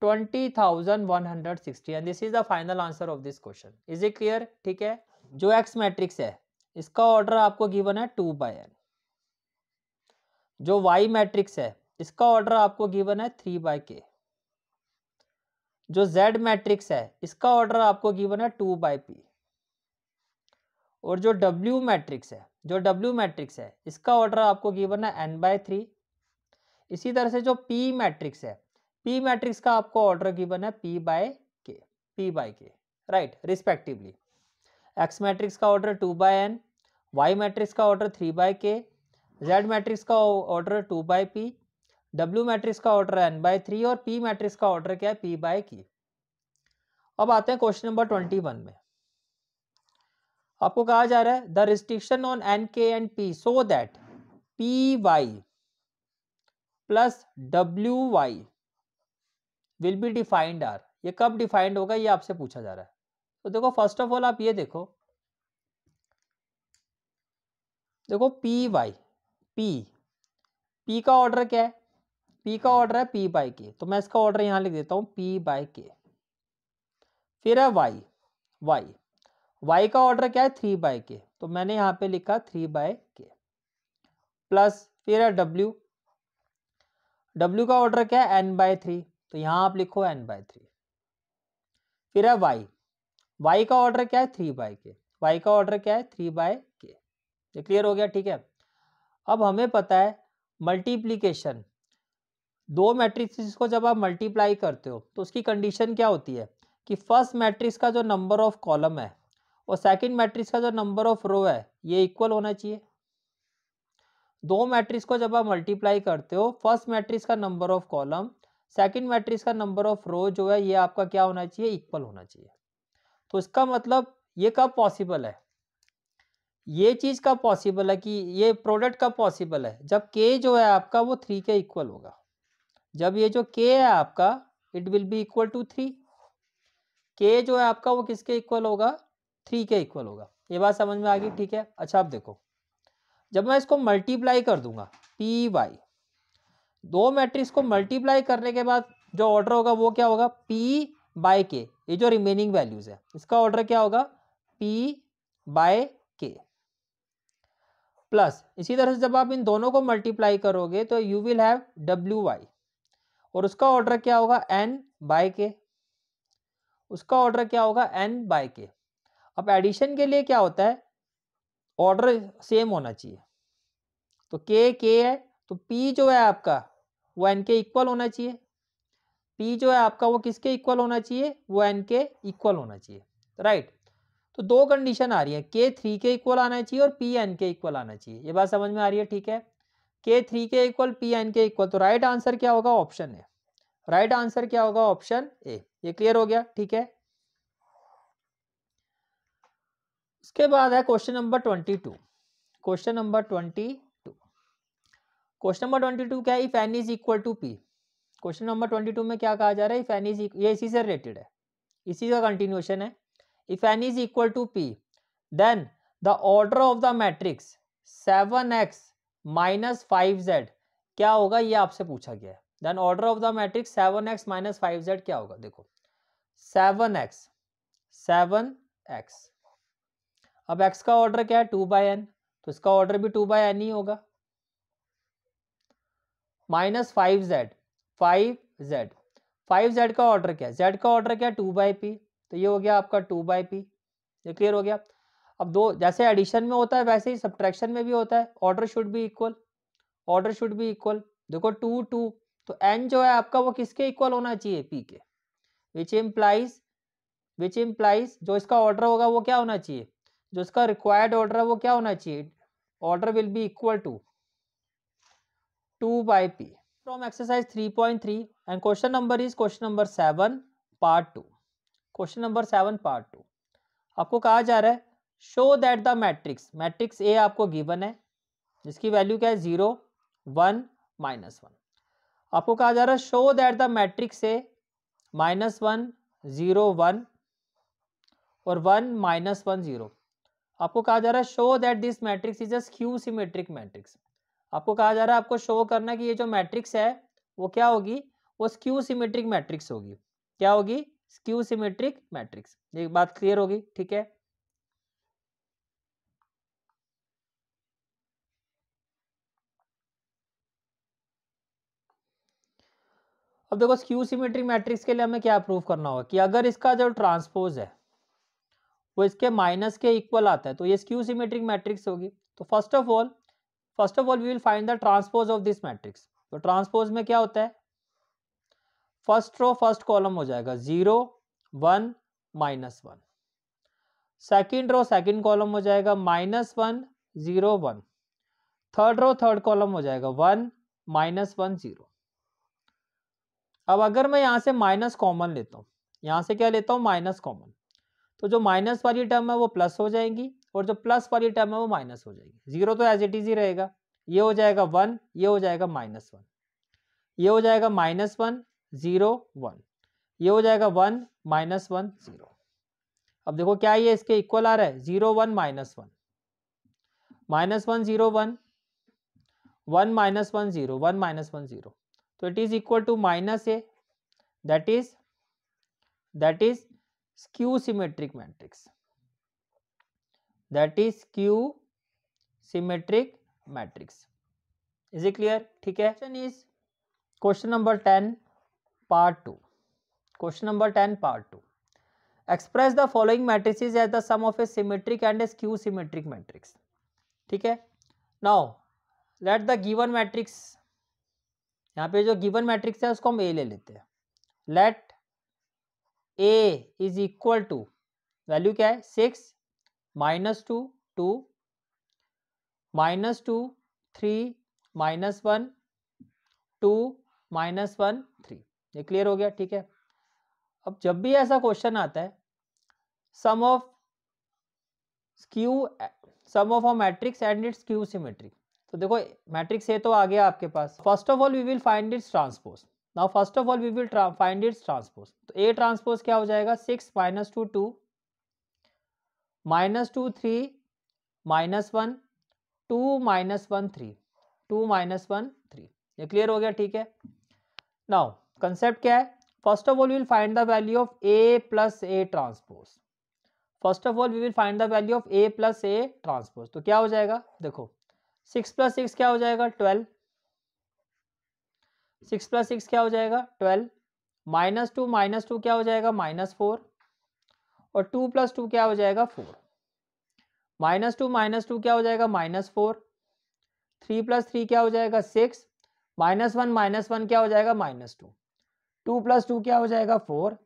twenty thousand one hundred sixty and this is the final answer of this question is a clear ठीक है जो x matrix है इसका order आपको given है two by N जो Y matrix है इसका ऑर्डर आपको गिवन है थ्री बाय के जो जेड मैट्रिक्स है इसका ऑर्डर आपको गिवन है टू बाय पी और जो डब्ल्यू मैट्रिक्स है जो डब्ल्यू मैट्रिक्स है इसका ऑर्डर आपको गिवन है एन बाय थ्री इसी तरह से जो पी मैट्रिक्स है पी मैट्रिक्स का आपको ऑर्डर गिवन है P by K P by K right respectively X matrix का order two by N Y matrix का order three by K Z matrix का order two by P W matrix का order N by three और P matrix का order क्या है P by के अब आते हैं क्वेश्चन नंबर ट्वेंटी वन में आपको कहा जा रहा है the restriction on N K and P so that P Y plus W Y will be defined are ये कब डिफाइंड होगा ये आपसे पूछा जा रहा है तो देखो फर्स्ट ऑफ ऑल आप ये देखो देखो पी वाई पी पी का ऑर्डर क्या है पी का ऑर्डर है पी बाई के तो मैं इसका ऑर्डर यहां लिख देता हूं पी बाई के फिर है वाई वाई वाई का ऑर्डर क्या है थ्री बाई के तो मैंने यहां पे लिखा थ्री बाय के प्लस फिर है डब्ल्यू डब्ल्यू का ऑर्डर क्या है एन बाय थ्री तो यहां आप लिखो एन बाय थ्री फिर है वाई वाई का ऑर्डर क्या है थ्री बाय के वाई का ऑर्डर क्या है थ्री बाय के ये क्लियर हो गया ठीक है अब हमें पता है मल्टीप्लीकेशन दो मैट्रिक्स को जब आप मल्टीप्लाई करते हो तो उसकी कंडीशन क्या होती है कि फर्स्ट मैट्रिक्स का जो नंबर ऑफ कॉलम है और सेकंड मैट्रिक्स का जो नंबर ऑफ रो है ये इक्वल होना चाहिए दो मैट्रिक्स को जब आप मल्टीप्लाई करते हो फर्स्ट मैट्रिक्स का number of column second matrix का नंबर ऑफ रो जो है ये आपका क्या होना चाहिए इक्वल होना चाहिए तो इसका मतलब ये कब पॉसिबल है ये चीज़ कब पॉसिबल है कि ये प्रोडक्ट कब पॉसिबल है जब के जो है आपका वो थ्री के इक्वल होगा जब ये जो के है आपका it will be equal to three K जो है आपका वो किसके इक्वल होगा थ्री के इक्वल होगा ये बात समझ में आ गई ठीक है अच्छा आप देखो जब मैं इसको मल्टीप्लाई कर दूंगा पी वाई दो मैट्रिक्स को मल्टीप्लाई करने के बाद जो ऑर्डर होगा वो क्या होगा पी बाय के ये जो रिमेनिंग वैल्यूज है इसका ऑर्डर क्या होगा पी बाय के प्लस इसी तरह से जब आप इन दोनों को मल्टीप्लाई करोगे तो you will have W Y और उसका ऑर्डर क्या होगा एन बाय के उसका ऑर्डर क्या होगा एन बाय के अब एडिशन के लिए क्या होता है ऑर्डर सेम होना चाहिए तो के के है तो पी जो है आपका वो एन के इक्वल होना चाहिए पी जो है आपका वो किसके इक्वल होना चाहिए वो एन के इक्वल होना चाहिए राइट तो दो कंडीशन आ रही है के थ्री के इक्वल आना चाहिए और पी एन के इक्वल आना चाहिए ये बात समझ में आ रही है ठीक है K three K equal P N K equal तो राइट आंसर क्या होगा ऑप्शन ए राइट आंसर क्या होगा ऑप्शन ए ये क्लियर हो गया ठीक है उसके बाद है question number twenty two question number twenty two question number twenty two क्या है if N is equal to P question number twenty two में क्या कहा जा रहा है इफ एन इज ये इसी से रिलेटेड है इसी का कंटिन्यूशन है if N is equal to P then the order of the matrix seven X minus five Z क्या होगा ये आपसे पूछा गया है then order of the matrix seven X minus five Z क्या होगा देखो सेवन एक्स सेवन एक्स अब एक्स का ऑर्डर क्या है टू बाय एन तो इसका ऑर्डर भी टू बाय एन ही होगा minus five Z five Z five Z का ऑर्डर क्या है जेड का ऑर्डर क्या है टू बाई पी तो ये हो गया आपका टू बाई पी ये क्लियर हो गया अब दो जैसे एडिशन में होता है वैसे ही सब्ट्रैक्शन में भी होता है order should be equal order should be equal देखो टू टू तो एन जो है आपका वो किसके इक्वल होना चाहिए पी के विच इम्प्लाइज विच इम्प्लाइज जो इसका ऑर्डर होगा वो क्या होना चाहिए जो इसका रिक्वायर्ड ऑर्डर है वो क्या होना चाहिए order will be equal to two by P from exercise 3.3 and question number is question number 7 part 2 question number 7 part 2 आपको कहा जा रहा है show that the matrix matrix A आपको गिवन है जिसकी वैल्यू क्या है जीरो वन माइनस वन आपको कहा जा रहा है show that the matrix A minus one zero one और वन माइनस वन जीरो आपको कहा जा रहा है show that this matrix is a skew symmetric matrix आपको कहा जा रहा है आपको शो करना कि ये जो मैट्रिक्स है वो क्या होगी वो स्क्यू सिमेट्रिक मैट्रिक्स होगी क्या होगी स्क्यू सिमेट्रिक मैट्रिक्स ये बात क्लियर होगी ठीक है अब देखो स्क्यू सिमेट्रिक मैट्रिक्स के लिए हमें क्या प्रूव करना होगा कि अगर इसका जो ट्रांसपोज है वो इसके माइनस के इक्वल आता है तो ये स्क्यू सिमेट्रिक मैट्रिक्स होगी तो first of all first of all we will find the transpose of this matrix तो ट्रांसपोज में क्या होता है फर्स्ट रो फर्स्ट कॉलम हो जाएगा zero one minus one second row second column हो जाएगा minus one zero one third row third column हो जाएगा वन माइनस वन जीरो अब अगर मैं यहां से माइनस कॉमन लेता हूँ यहां से क्या लेता हूँ माइनस कॉमन तो जो माइनस वाली टर्म है वो प्लस हो जाएगी और जो प्लस वाली टर्म है वो माइनस हो जाएगी जीरो तो एज इट इज ही रहेगा ये हो जाएगा वन ये हो जाएगा माइनस वन ये हो जाएगा माइनस वन जीरो वन ये हो जाएगा वन माइनस वन जीरो अब देखो क्या ये इसके इक्वल आ रहा है zero one minus one minus one zero one one minus one zero one minus one zero तो it is equal to minus A that is that is skew symmetric matrix that is skew symmetric matrix is it clear ठीक है question is question number ten part two question number ten part two express the following matrices as the sum of a symmetric and as skew symmetric matrix ठीक है now let the given matrix यहाँ पे जो given matrix है उसको हम ए ले लेते हैं let A is equal to value क्या है six minus two two minus two three minus one two minus one three ये क्लियर हो गया ठीक है अब जब भी ऐसा क्वेश्चन आता है sum of skew sum of a matrix and its skew symmetric तो देखो मैट्रिक्स ए तो आ गया आपके पास first of all we will find its transpose now first of all we will find its transpose तो ए ट्रांसपोज क्या हो जाएगा six minus two two minus two three minus one two minus one three two minus one three ये clear हो गया ठीक है now concept क्या है first of all we will find the value of A plus A transpose first of all we will find the value of A plus A transpose तो क्या हो जाएगा देखो सिक्स प्लस सिक्स क्या हो जाएगा ट्वेल्व सिक्स प्लस सिक्स क्या हो जाएगा twelve minus two minus two क्या हो जाएगा माइनस फोर और टू प्लस टू क्या हो जाएगा four minus two minus two क्या हो जाएगा minus four three plus three क्या हो जाएगा six minus one minus one क्या हो जाएगा minus two two plus two क्या हो जाएगा four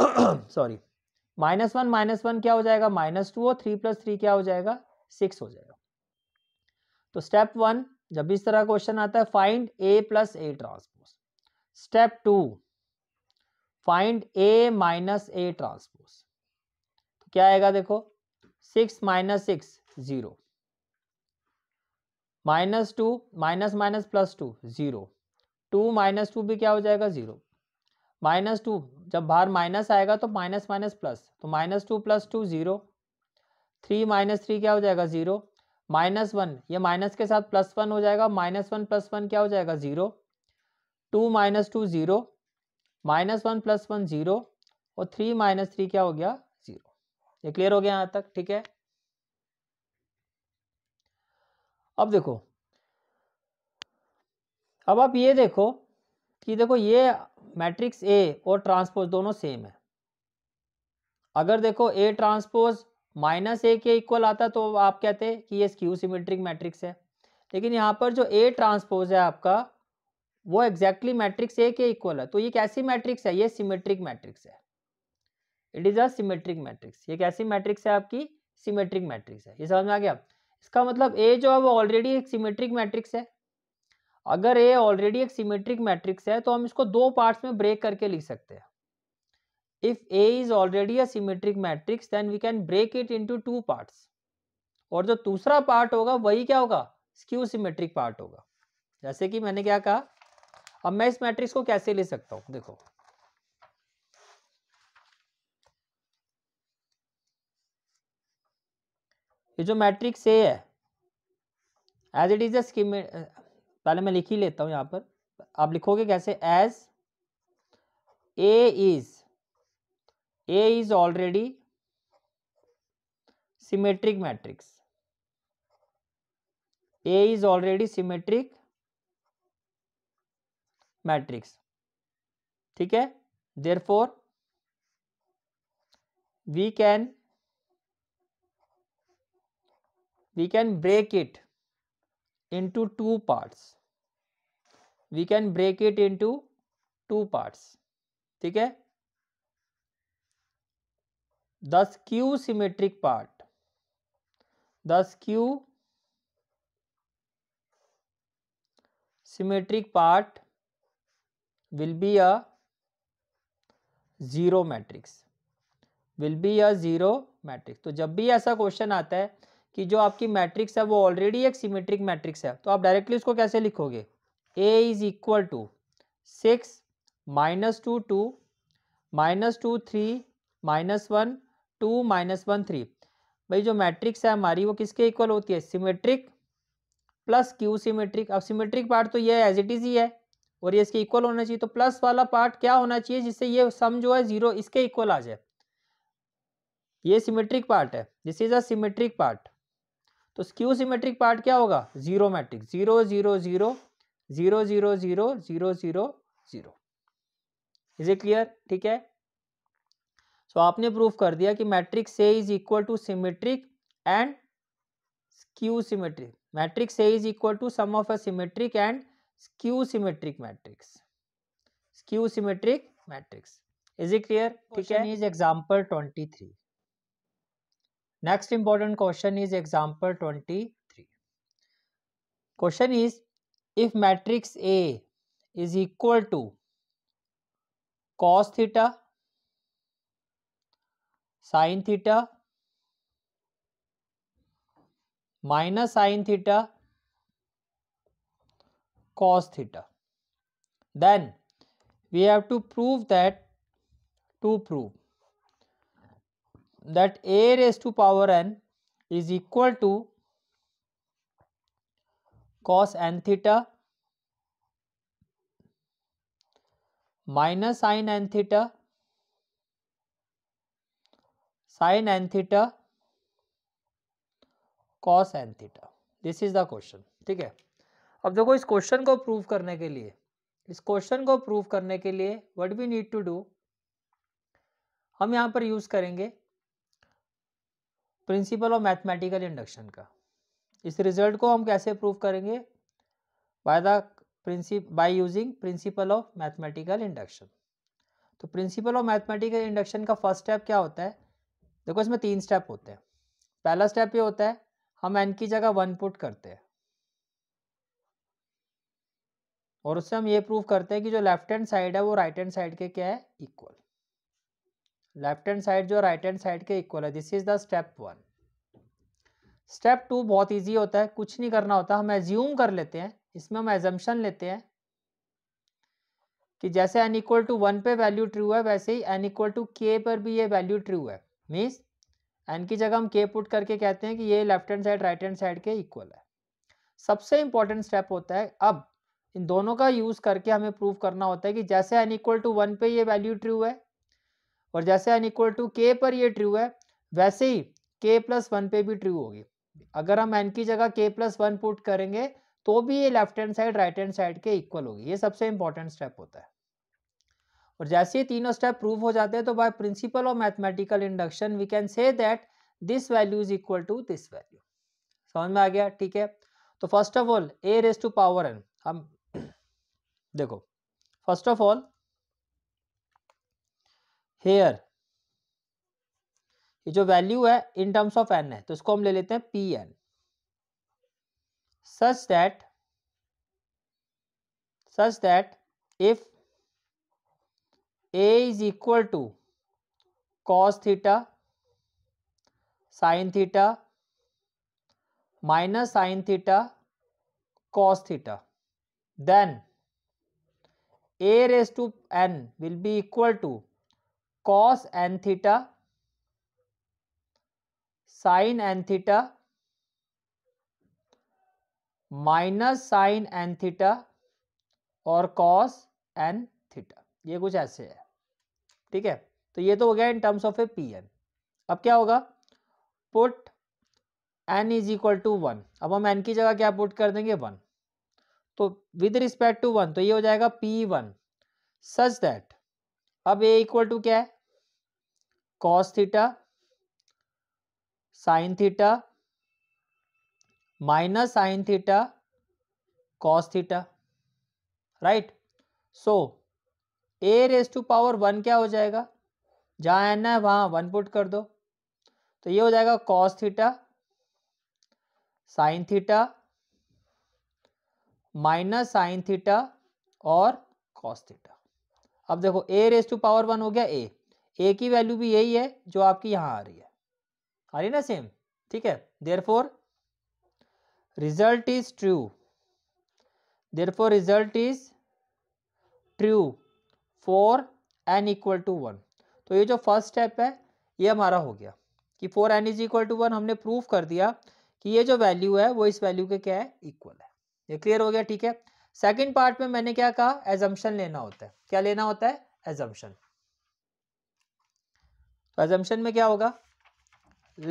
(clears throat) sorry minus one minus one क्या हो जाएगा माइनस टू और थ्री प्लस थ्री क्या हो जाएगा सिक्स हो जाएगा तो स्टेप वन जब इस तरह क्वेश्चन आता है find A plus A transpose step two find A minus A transpose क्या आएगा देखो six minus six zero minus two minus minus plus two zero two minus two भी क्या हो जाएगा ज़ीरो माइनस टू जब बाहर माइनस आएगा तो माइनस माइनस प्लस तो minus two plus two zero three minus three क्या हो जाएगा ज़ीरो माइनस वन ये माइनस के साथ प्लस वन हो जाएगा माइनस वन प्लस वन क्या हो जाएगा zero two minus two zero minus one plus one zero और थ्री माइनस थ्री क्या हो गया ये क्लियर हो गया यहां तक ठीक है अब देखो अब आप ये देखो कि देखो ये मैट्रिक्स ए और ट्रांसपोज दोनों सेम है अगर देखो ए ट्रांसपोज माइनस ए के इक्वल आता तो आप कहते हैं कि ये स्क्यू सिमेट्रिक मैट्रिक्स है लेकिन यहां पर जो ए ट्रांसपोज है आपका वो एग्जैक्टली मैट्रिक्स ए के इक्वल है तो ये कैसी मैट्रिक्स है ये सिमेट्रिक मैट्रिक्स है इट इज अमेट्रिक मैट्रिक्स ये कैसी मैट्रिक्स है आपकी सिमेट्रिक मैट्रिक्स है ये समझ में आ गया इसका मतलब ए जो है वो ऑलरेडी एक सिमेट्रिक मैट्रिक्स है अगर ए ऑलरेडी एक सिमेट्रिक मैट्रिक्स है तो हम इसको दो पार्ट्स में ब्रेक करके लिख सकते हैं if A is already a symmetric matrix then we can break it into two part और जो दूसरा पार्ट होगा वही क्या होगा स्क्यू सिमेट्रिक पार्ट होगा जैसे कि मैंने क्या कहा अब मैं इस मैट्रिक्स को कैसे ले सकता हूँ देखो ये जो मैट्रिक्स ए है एज इट इज़ अम पहले मैं लिख ही लेता हूँ यहाँ पर आप लिखोगे कैसे as A is A is already symmetric matrix A is already symmetric matrix ठीक है therefore we can we can break it into two parts we can break it into two parts ठीक है the skew symmetric part the skew symmetric part will be a zero matrix will be a zero matrix तो जब भी ऐसा question आता है कि जो आपकी मैट्रिक्स है वो ऑलरेडी एक सिमेट्रिक मैट्रिक्स है तो आप डायरेक्टली उसको कैसे लिखोगे A is equal to six minus two two minus two three minus one two minus one three भाई जो मैट्रिक्स है हमारी वो किसके इक्वल होती है सिमेट्रिक प्लस क्यू सिमेट्रिक अब सिमेट्रिक पार्ट तो ये एज इट इज ही है और ये इसके इक्वल होना चाहिए तो प्लस वाला पार्ट क्या होना चाहिए जिससे ये सम जो है जीरो इसके इक्वल आ जाए ये सिमेट्रिक पार्ट है this is a symmetric part तो स्क्यू सिमेट्रिक पार्ट क्या होगा zero matrix zero zero zero zero zero zero zero zero zero is a clear ठीक है सो so, आपने प्रूफ कर दिया कि मैट्रिक से is equal to symmetric and skew symmetric matrix से is equal to sum of a symmetric and skew symmetric matrix skew symmetric matrix is it clear ठीक है is example three Next important question is example 23. Question is if matrix A is equal to cos theta, sin theta, minus sin theta, cos theta. Then we have to prove that to prove that a raised to power n is equal to cos n theta minus sin n theta sin n theta cos n theta this is the question ठीक है अब देखो इस question को prove करने के लिए इस क्वेश्चन को प्रूव करने के लिए what we need to do हम यहाँ पर यूज करेंगे प्रिंसिपल ऑफ मैथमेटिकल इंडक्शन का इस रिजल्ट को हम कैसे प्रूव करेंगे by the principle by using principle of mathematical induction तो प्रिंसिपल ऑफ मैथमेटिकल इंडक्शन का फर्स्ट स्टेप क्या होता है देखो इसमें तीन स्टेप होते हैं पहला स्टेप ये होता है हम एन की जगह वन पुट करते हैं और उससे हम ये प्रूव करते हैं कि जो लेफ्ट हैंड साइड है वो राइट हैंड साइड के क्या है इक्वल लेफ्ट हैंड साइड जो राइट हैंड साइड के इक्वल है this is the step one step two बहुत इजी होता है कुछ नहीं करना होता हम एज्यूम कर लेते हैं इसमें हम एजम्पन लेते हैं कि जैसे एन इक्वल टू वन पे वैल्यू ट्रू है वैसे ही एन इक्वल टू के पर भी ये वैल्यू ट्रू है मीन्स एन की जगह हम के पुट करके कहते हैं कि ये left hand side right hand side के इक्वल है सबसे इंपॉर्टेंट स्टेप होता है अब इन दोनों का यूज़ करके हमें प्रूव करना होता है कि जैसे एन इक्वल टू वन पे ये वैल्यू ट्रू है और जैसे एन इक्वल टू के पर ये ट्रू है वैसे ही के प्लस वन पे भी ट्रू होगी अगर हम एन की जगह के प्लस वन पुट करेंगे तो भी ये left hand side right hand side के इक्वल होगी ये सबसे इंपॉर्टेंट स्टेप होता है और जैसे ये तीनों स्टेप प्रूव हो जाते हैं तो by principle of mathematical induction we can say that this value is equal to this value समझ में आ गया ठीक है तो first of all A raise to power n हम (clears throat) देखो फर्स्ट ऑफ ऑल हेयर ये जो वैल्यू है इन टर्म्स ऑफ एन है तो इसको हम ले लेते हैं P n such that such that if A is equal to cos theta sin theta minus sin theta cos theta then A raise to n will be equal to cos n sin n theta minus sin n theta और cos n theta ये कुछ ऐसे है ठीक है तो ये तो हो गया in terms of A P n अब क्या होगा put n is equal to one अब हम एन की जगह क्या पुट कर देंगे वन तो विद रिस्पेक्ट टू वन तो ये हो जाएगा पी वन सच दैट अब ए इक्वल टू क्या है cos theta sin theta minus sin theta cos theta right so A raise to power one क्या हो जाएगा जहां एन है वहां वन पुट कर दो तो ये हो जाएगा cos theta sin theta minus sin theta और कॉस थीटा अब देखो A raise to power one हो गया ए ए की वैल्यू भी यही है जो आपकी यहाँ आ रही है आ रही ना सेम ठीक है therefore result is true therefore result is true for n equal to one तो ये जो फर्स्ट स्टेप है ये हमारा हो गया कि for n is equal to one हमने प्रूव कर दिया कि ये जो वैल्यू है वो इस वैल्यू के क्या है इक्वल है ये क्लियर हो गया ठीक है सेकेंड पार्ट में मैंने क्या कहा एजम्पन लेना होता है क्या लेना होता है एजम्पन तो एजम्पन में क्या होगा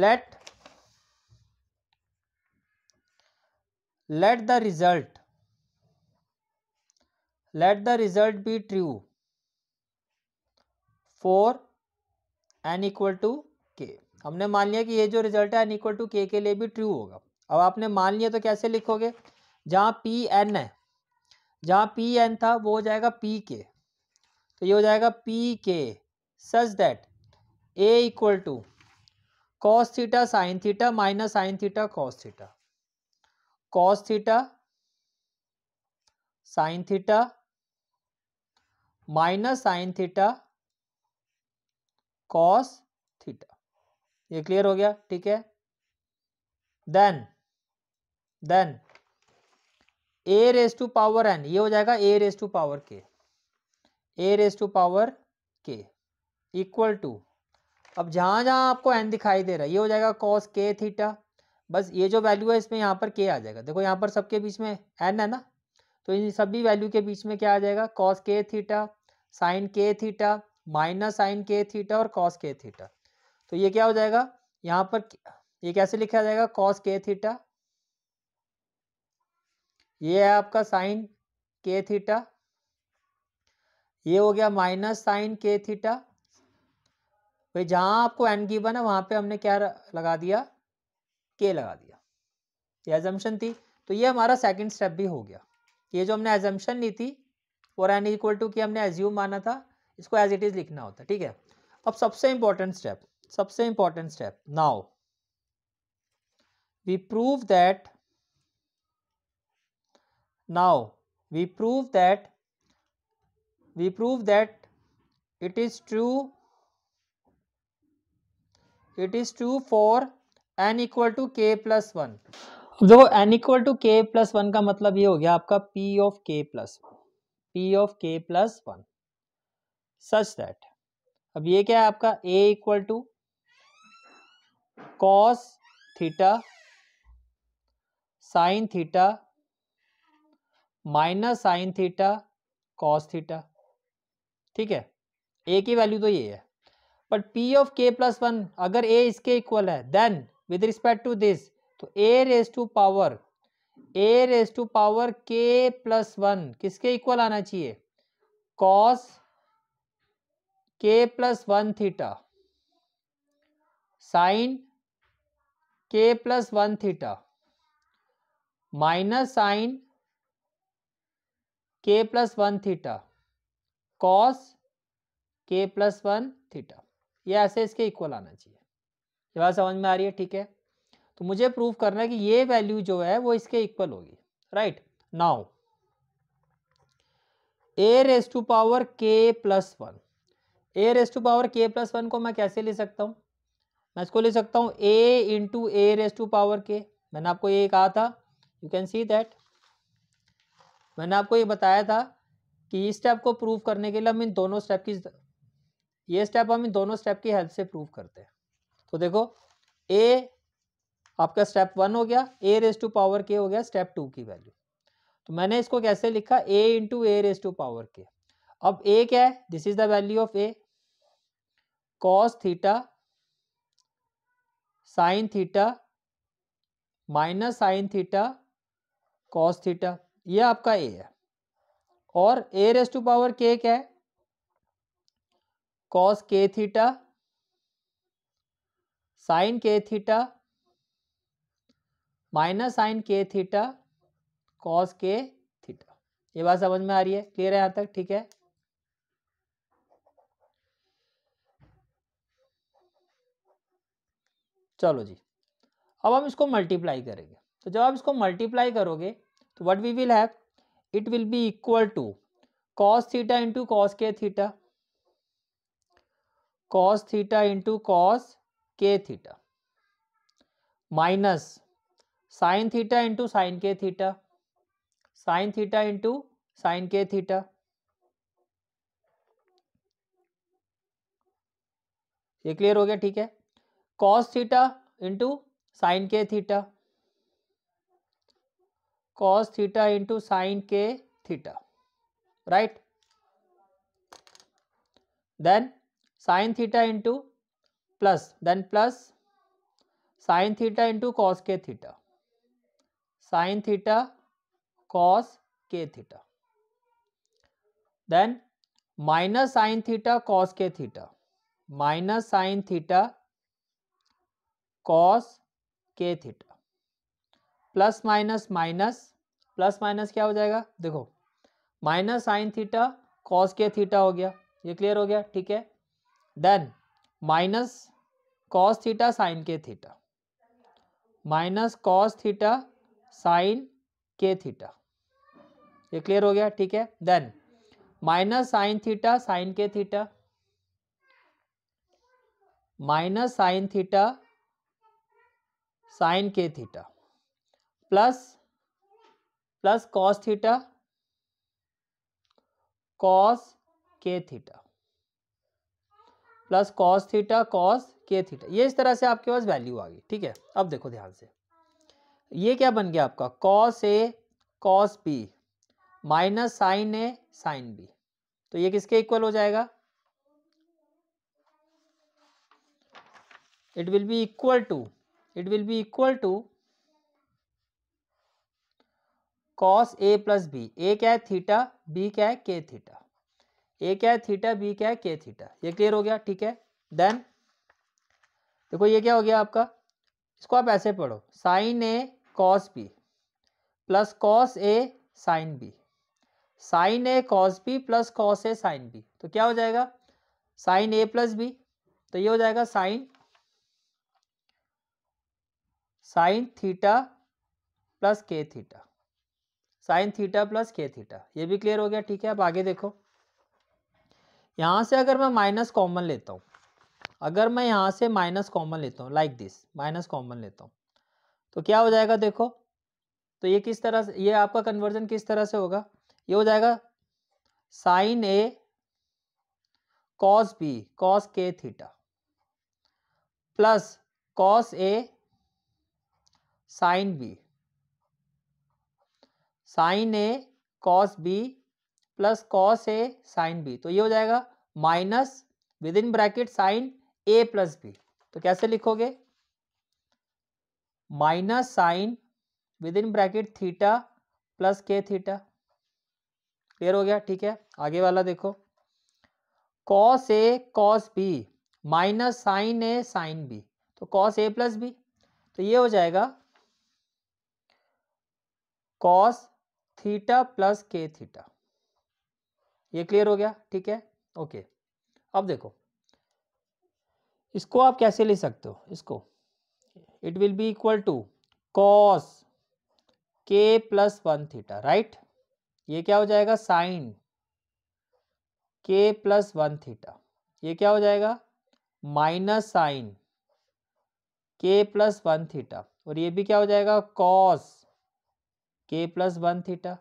let let the result let the result be true for n equal to k हमने मान लिया कि ये जो रिजल्ट है एन इक्वल टू के के लिए भी ट्रू होगा अब आपने मान लिया तो कैसे लिखोगे जहां पी एन है जहां पी एन था वो हो जाएगा पी के तो ये हो जाएगा P k such that A equal to cos theta sin theta minus sin theta cos theta cos theta sin theta minus sin theta cos theta ये क्लियर हो गया ठीक है then then A raise to power n ये हो जाएगा A raise to power k A raise to power k equal to अब जहां जहां आपको एन दिखाई दे रहा है ये हो जाएगा कॉस के थीटा बस ये जो वैल्यू है इसमें यहाँ पर के आ जाएगा देखो यहाँ पर सबके बीच में एन है ना तो इन सभी वैल्यू के बीच में क्या आ जाएगा cos k theta sin k theta minus sin k theta और कॉस के थीटा तो ये क्या हो जाएगा यहाँ पर ये कैसे लिखा जाएगा कॉस के थीटा ये है आपका साइन के थीटा ये हो गया माइनस साइन के थीटा भाई जहां आपको एन गिवन है वहां पे हमने क्या लगा दिया के लगा दिया ये एजम्पन थी तो ये हमारा सेकंड स्टेप भी हो गया ये जो हमने एजम्पन ली थी और एन इक्वल टू की हमने एज्यूम माना था इसको एज इट इज़ लिखना होता ठीक है अब सबसे इंपॉर्टेंट स्टेप सबसे important step now we prove that now we prove that we prove that it is true it is true for n equal to k plus one देखो n equal to k plus one का मतलब ये हो गया आपका P of k plus P of k plus one such that अब ये क्या है आपका A equal to cos theta sin theta minus sin theta cos theta ठीक है ए की वैल्यू तो ये है but P of k plus one अगर ए इसके इक्वल है then with respect to this तो A raise to power A raise to power k plus one किसके इक्वल आना चाहिए cos k plus one theta sin k plus one theta minus sin k plus one theta cos k plus one theta ये ऐसे इसके equal आना चाहिए ये बात समझ में आ रही है ठीक है तो मुझे प्रूफ करना है कि ये वैल्यू जो है वो इसके इक्वल होगी right now A raise to power k plus one A raise to power k plus one को मैं कैसे ले सकता हूँ मैं इसको ले सकता हूँ A into A raise to power k मैंने आपको ये कहा था यू कैन सी दैट मैंने आपको ये बताया था कि इस स्टेप को प्रूव करने के लिए हम इन दोनों स्टेप की ये स्टेप हम इन दोनों स्टेप की हेल्प से प्रूव करते हैं तो देखो ए आपका स्टेप वन हो गया ए रेस टू पावर के हो गया स्टेप टू की वैल्यू तो मैंने इसको कैसे लिखा A into A raise to power k अब ए क्या है this is the value of A cos theta sin theta minus sin theta cos theta ये आपका ए है और ए रेस टू पावर के क्या है cos k theta sin k theta minus sin k theta cos k theta ये बात समझ में आ रही है क्लियर है यहां तक ठीक है चलो जी अब हम इसको मल्टीप्लाई करेंगे तो जब आप इसको मल्टीप्लाई करोगे तो what we will have it will be equal to cos theta into cos k theta cos theta into cos k theta minus sin theta into sin k theta sin theta into sin k theta ये clear हो गया ठीक है cos theta into sin k theta cos theta into sin k theta right then sin theta into plus then plus sin theta into cos k theta sin theta cos k theta then minus sin theta cos k theta minus sin theta cos k theta plus minus minus plus minus क्या हो जाएगा देखो minus sin theta cos k theta हो गया ये clear हो गया ठीक है then minus cos theta sin k theta minus cos theta sin k theta ये क्लियर हो गया ठीक है then minus sin theta sin k theta minus sin theta sin k theta plus plus cos theta cos k theta plus cos theta cos k theta ये इस तरह से आपके पास वैल्यू आ गई ठीक है अब देखो ध्यान से ये क्या बन गया आपका cos A cos B minus sign A sign B तो ये किसके इक्वल हो जाएगा it will be equal to it will be equal to cos A plus B A क्या है थीटा बी क्या है के थीटा ए क्या है थीटा बी क्या है के थीटा ये क्लियर हो गया ठीक है देन देखो ये क्या हो गया आपका इसको आप ऐसे पढ़ो sin A cos B plus cos A sign B sin A cos B plus cos A sign B तो क्या हो जाएगा साइन ए प्लस बी तो ये हो जाएगा sin sin theta plus k theta sin theta plus k theta ये भी क्लियर हो गया ठीक है आप आगे देखो यहाँ से अगर मैं माइनस कॉमन लेता हूँ अगर मैं यहाँ से माइनस कॉमन लेता हूँ लाइक दिस माइनस कॉमन लेता हूँ तो क्या हो जाएगा देखो तो ये किस तरह से ये आपका कन्वर्जन किस तरह से होगा ये हो जाएगा sign A cos B cos k theta plus cos A sign B sin A cos B plus cos A sign B तो ये हो जाएगा minus with in bracket sin A plus B तो कैसे लिखोगे minus sin with in bracket theta plus k theta clear हो गया ठीक है आगे वाला देखो cos A cos B minus sign A sign B तो कॉस ए प्लस बी तो ये हो जाएगा cos theta plus k theta ये क्लियर हो गया ठीक है ओके अब देखो इसको आप कैसे ले सकते हो इसको it will be equal to cos k plus one theta right ये क्या हो जाएगा sign k plus one theta ये क्या हो जाएगा minus sin k plus one theta और ये भी क्या हो जाएगा cos k plus one theta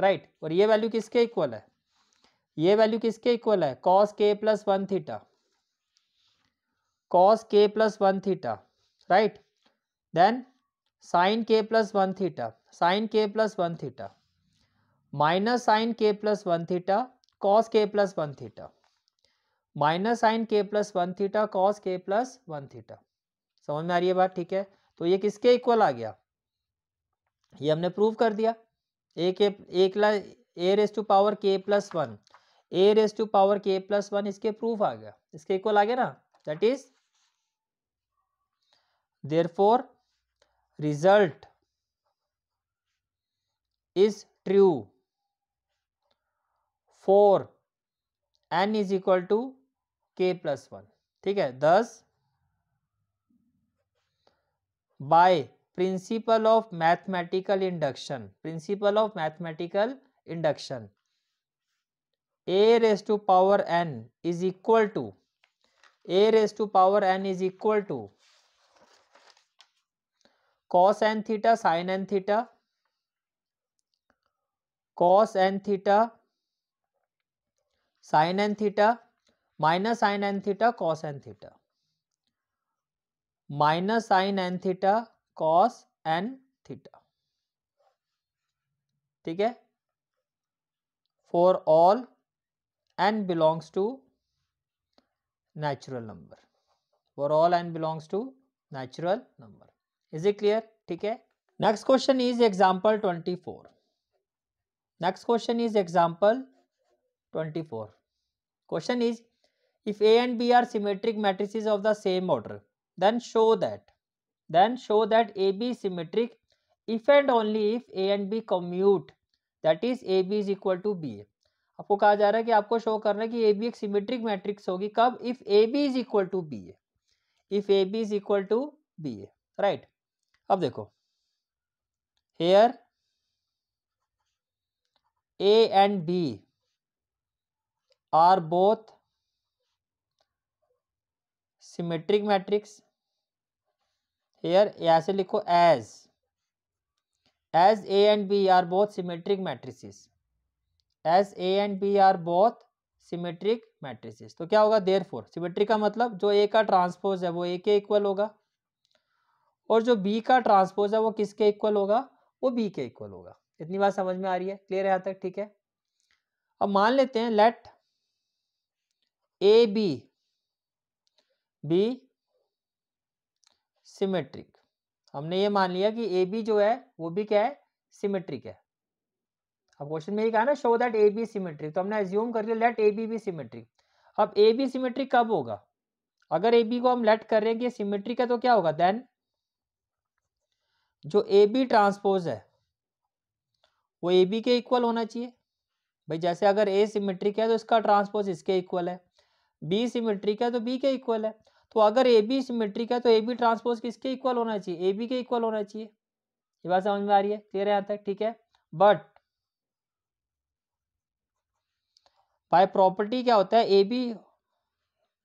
right और ये वैल्यू किसके इक्वल है ये वैल्यू किसके इक्वल है cos k plus one theta cos k plus one theta right then sin k plus one theta sin k plus one theta minus sin k plus one theta cos k plus one theta minus sin k plus one theta cos k plus one theta समझ में आ रही है बात ठीक है तो ये किसके इक्वल आ गया ये हमने प्रूव कर दिया A k A A raise to power k plus one A raise to power k plus one इसके प्रूफ आ गया इसके इक्वल आ गया ना that is therefore result is true for n is equal to k plus one ठीक है thus by principle of mathematical induction principle of mathematical induction A raise to power n is equal to A raise to power n is equal to cos n theta sin n theta cos n theta sin n theta minus sin n theta cos n theta minus sin n theta cos n theta ठीक है for all n belongs to natural number for all n belongs to natural number is it clear ठीक है next question is example twenty four next question is example twenty four question is if A and B are symmetric matrices of the same order then show that then show that AB is symmetric if and only if A and B commute that is AB is equal to BA आपको कहा जा रहा है कि आपको show करना है कि ए बी एक सिमेट्रिक मैट्रिक्स होगी कब if A B is equal to B A if A B is equal to B A right अब देखो here A and B are both symmetric matrix here यहाँ से लिखो as as A and B are both symmetric matrices as A and B are both symmetric matrices तो क्या होगा there four symmetric का मतलब जो ए का ट्रांसपोज है वो ए के इक्वल होगा और जो बी का ट्रांसपोज है वो किसके इक्वल होगा वो बी के इक्वल होगा इतनी बात समझ में आ रही है क्लियर है यहाँ तक ठीक है अब मान लेते हैं let A B be symmetric हमने ये मान लिया कि ए बी जो है वो भी क्या है सिमेट्रिक है अब क्वेश्चन में ये कहा ना show that A B symmetric तो हमने एज्यूम कर लिया let A B be symmetric अब ए बी सिमेट्रिक कब होगा अगर ए बी को हम लेट कर रहे हैं कि सिमेट्रिक है तो क्या होगा देन जो ए बी ट्रांसपोज है वो ए बी के इक्वल होना चाहिए भाई जैसे अगर ए सिमेट्रिक है तो इसका ट्रांसपोज इसके इक्वल है बी सिमेट्रिक है तो बी के इक्वल है तो अगर ए बी सिमेट्रिक है तो ए बी ट्रांसपोज किसके इक्वल होना चाहिए ए बी के इक्वल होना चाहिए ये बात समझ में आ रही है क्लियर है तक ठीक है बट बाय प्रॉपर्टी क्या होता है ए बी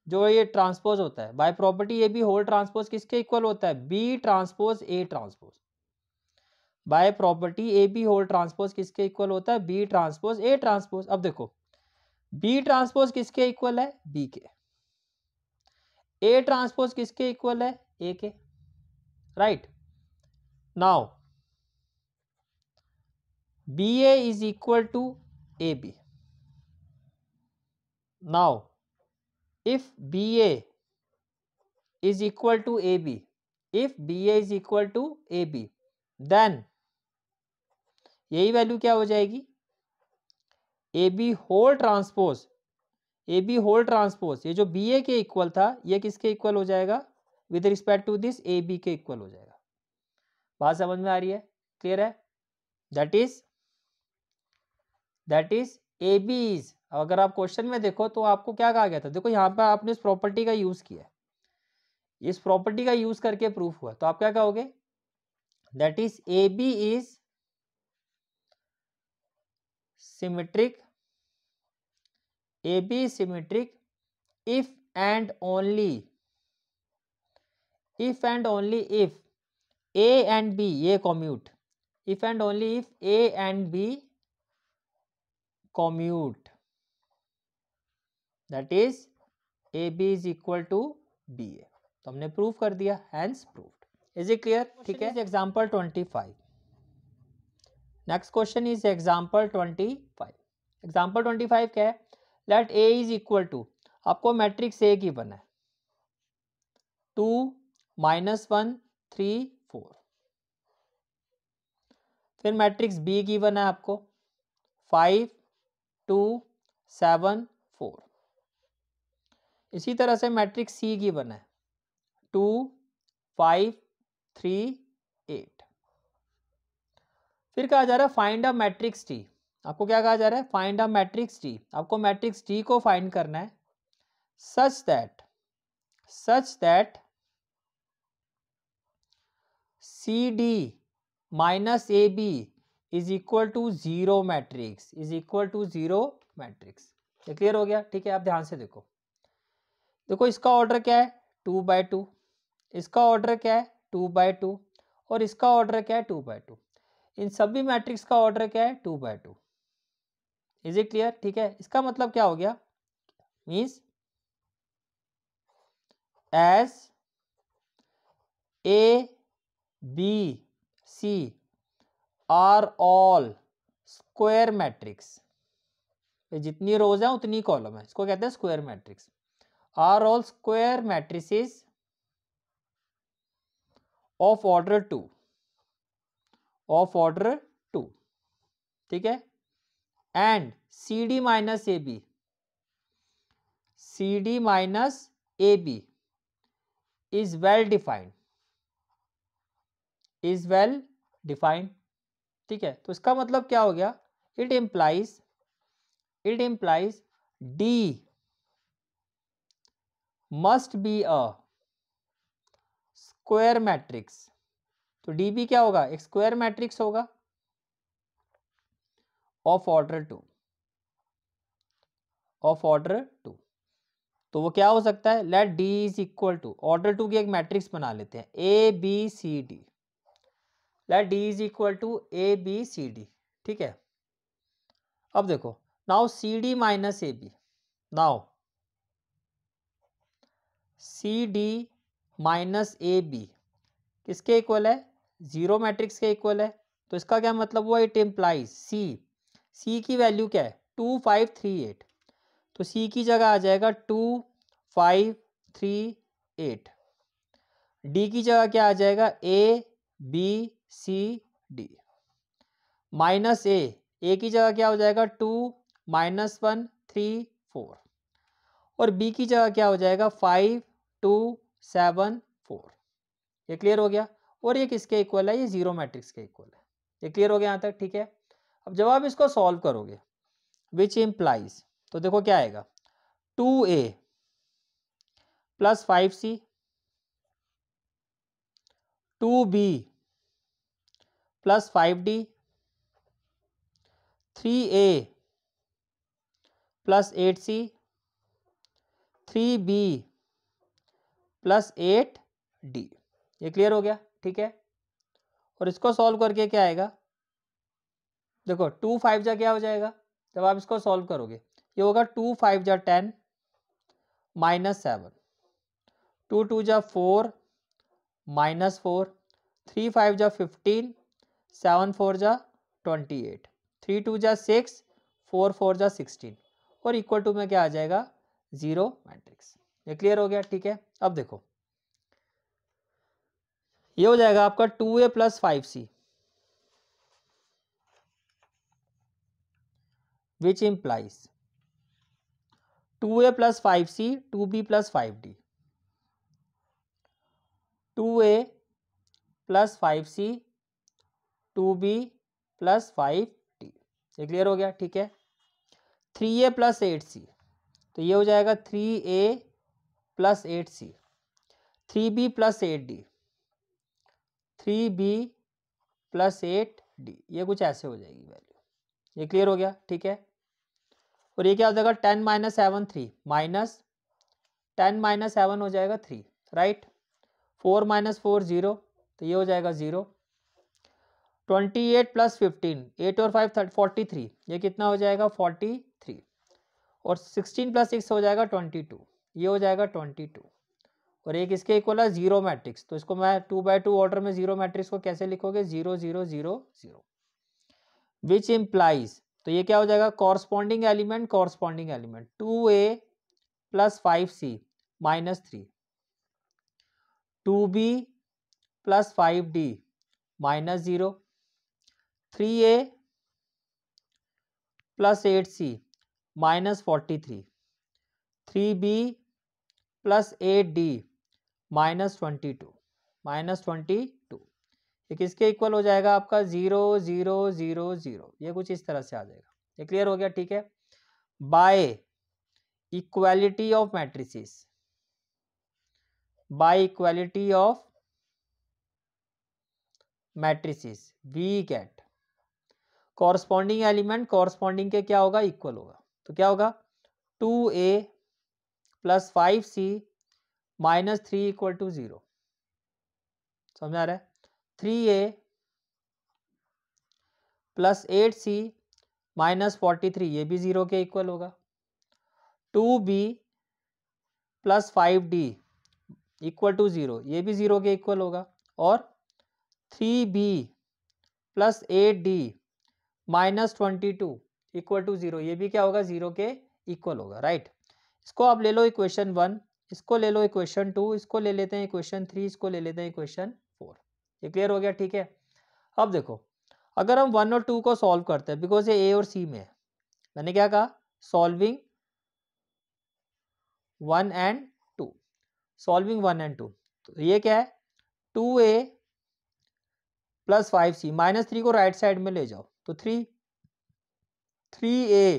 जो ये ट्रांसपोज होता है by property A B whole transpose किसके इक्वल होता है B transpose A transpose by property A B whole transpose किसके इक्वल होता है बी ट्रांसपोज ए ट्रांसपोज अब देखो बी ट्रांसपोज किसके इक्वल है बी के ए ट्रांसपोज किसके इक्वल है ए के right now B A is equal to A B now if B A A B if B A is equal to A B then यही value क्या हो जाएगी A B whole transpose A B whole transpose ये जो B ए के equal था ये किसके इक्वल हो जाएगा with respect to this A B के इक्वल हो जाएगा बात समझ में आ रही है क्लियर है that is that is A B is अगर आप क्वेश्चन में देखो तो आपको क्या कहा गया था देखो यहाँ पर आपने इस प्रॉपर्टी का यूज़ किया इस प्रॉपर्टी का यूज़ करके प्रूफ हुआ तो आप क्या कहोगे that is A B is symmetric A B symmetric if and only if and only if A and B ये commute if and only if A and B commute that is A B is equal to B A तो हमने prove कर दिया hence proof is it clear ठीक है example twenty five next question is example twenty five example twenty five क्या है let A is equal to आपको matrix A की बना है two minus one three four फिर मैट्रिक्स बी की बना है आपको फाइव टू सेवन फोर इसी तरह से मैट्रिक्स सी की बना है टू फाइव थ्री एट फिर कहा जा रहा है फाइंड अ मैट्रिक्स टी आपको क्या कहा जा रहा है फाइंड अ मैट्रिक्स टी आपको मैट्रिक्स टी को फाइंड करना है such that such that C D minus A B is equal to zero matrix is equal to zero matrix clear हो गया ठीक है आप ध्यान से देखो देखो इसका ऑर्डर क्या है टू बाय टू इसका ऑर्डर क्या है टू बाय टू और इसका ऑर्डर क्या है टू बाय टू इन सभी मैट्रिक्स का ऑर्डर क्या है two by two is it clear ठीक है इसका मतलब क्या हो गया means S A B C are all square matrix जितनी रोज है उतनी कॉलम है इसको कहते हैं square matrix are all square matrices of order two of order two ठीक है and C D minus A B C D minus A B is well defined is well defined ठीक है तो इसका मतलब क्या हो गया it implies it implies D must be a square matrix तो डी बी क्या होगा एक स्क्वायर मैट्रिक्स होगा of order two of order two तो वो क्या हो सकता है let D is equal to order two की एक मैट्रिक्स बना लेते हैं A B C D let D is equal to A B C D ठीक है अब देखो now C D minus A B now C D minus A B किसके इक्वल है जीरो मैट्रिक्स के इक्वल है तो इसका क्या मतलब हुआ इट इम्प्लाइज सी सी की वैल्यू क्या है टू फाइव थ्री एट तो सी की जगह आ जाएगा two five three eight D की जगह क्या आ जाएगा A B C D minus A A की जगह क्या हो जाएगा two minus one three four और बी की जगह क्या हो जाएगा फाइव टू सेवन फोर ये क्लियर हो गया और ये किसके इक्वल है ये जीरो मैट्रिक्स के इक्वल है ये क्लियर हो गया यहाँ तक ठीक है अब जब आप इसको सॉल्व करोगे विच इम्प्लाइज तो देखो क्या आएगा two A plus five C two B plus five D three A plus eight C three B plus eight D ये क्लियर हो गया ठीक है और इसको सॉल्व करके क्या आएगा देखो टू फाइव जा क्या हो जाएगा जब आप इसको सॉल्व करोगे ये होगा टू फाइव जा ten minus seven two two जा four minus four three five जा फिफ्टीन सेवन फोर जा ट्वेंटी एट थ्री टू जा सिक्स फोर फोर जा सिक्सटीन और इक्वल टू में क्या आ जाएगा जीरो मैट्रिक्स ये क्लियर हो गया ठीक है अब देखो ये हो जाएगा आपका two A plus five C two A plus five C two B plus five D two A plus five C two B plus five D ये क्लियर हो गया ठीक है three A plus eight C तो ये हो जाएगा three A plus eight C three B plus eight D three B plus eight D ये कुछ ऐसे हो जाएगी वैल्यू ये क्लियर हो गया ठीक है और ये क्या हो जाएगा ten minus seven three minus ten minus seven हो जाएगा three right four minus four zero तो ये हो जाएगा zero twenty eight plus fifteen eight और फाइव थर्ट फोर्टी थ्री ये कितना हो जाएगा फोर्टी थ्री और सिक्सटीन प्लस सिक्स हो जाएगा ट्वेंटी टू ये हो जाएगा ट्वेंटी टू और एक इसके इक्वल है जीरो मैट्रिक्स तो इसको मैं टू बाई टू ऑर्डर में जीरो मैट्रिक्स को कैसे लिखोगे zero zero zero zero which implies तो ये क्या हो जाएगा corresponding element corresponding element two A plus five C minus three two B plus five D minus zero three A plus eight C minus forty three three B plus eight D minus twenty two minus twenty two ये किसके equal हो जाएगा आपका zero zero zero zero ये कुछ इस तरह से आ जाएगा ये क्लियर हो गया ठीक है by equality of matrices by equality of matrices we get corresponding element corresponding के क्या होगा इक्वल होगा तो क्या होगा two A plus five C minus three equal to zero समझ आ रहा है three A plus eight C minus forty three ये भी ज़ीरो के इक्वल होगा two B plus five D equal to zero ये भी ज़ीरो के इक्वल होगा और three B plus eight D minus twenty two equal to zero ये भी क्या होगा ज़ीरो के इक्वल होगा राइट इसको आप ले लो इक्वेशन वन इसको ले लो इक्वेशन टू इसको ले लेते हैं इक्वेशन थ्री इसको ले लेते हैं इक्वेशन ये क्लियर हो गया ठीक है अब देखो अगर हम वन और टू को सॉल्व करते हैं बिकॉज ये ए और सी में है मैंने क्या कहा solving one and two solving one and two तो ये क्या है two A plus five C minus three को राइट साइड में ले जाओ तो three three A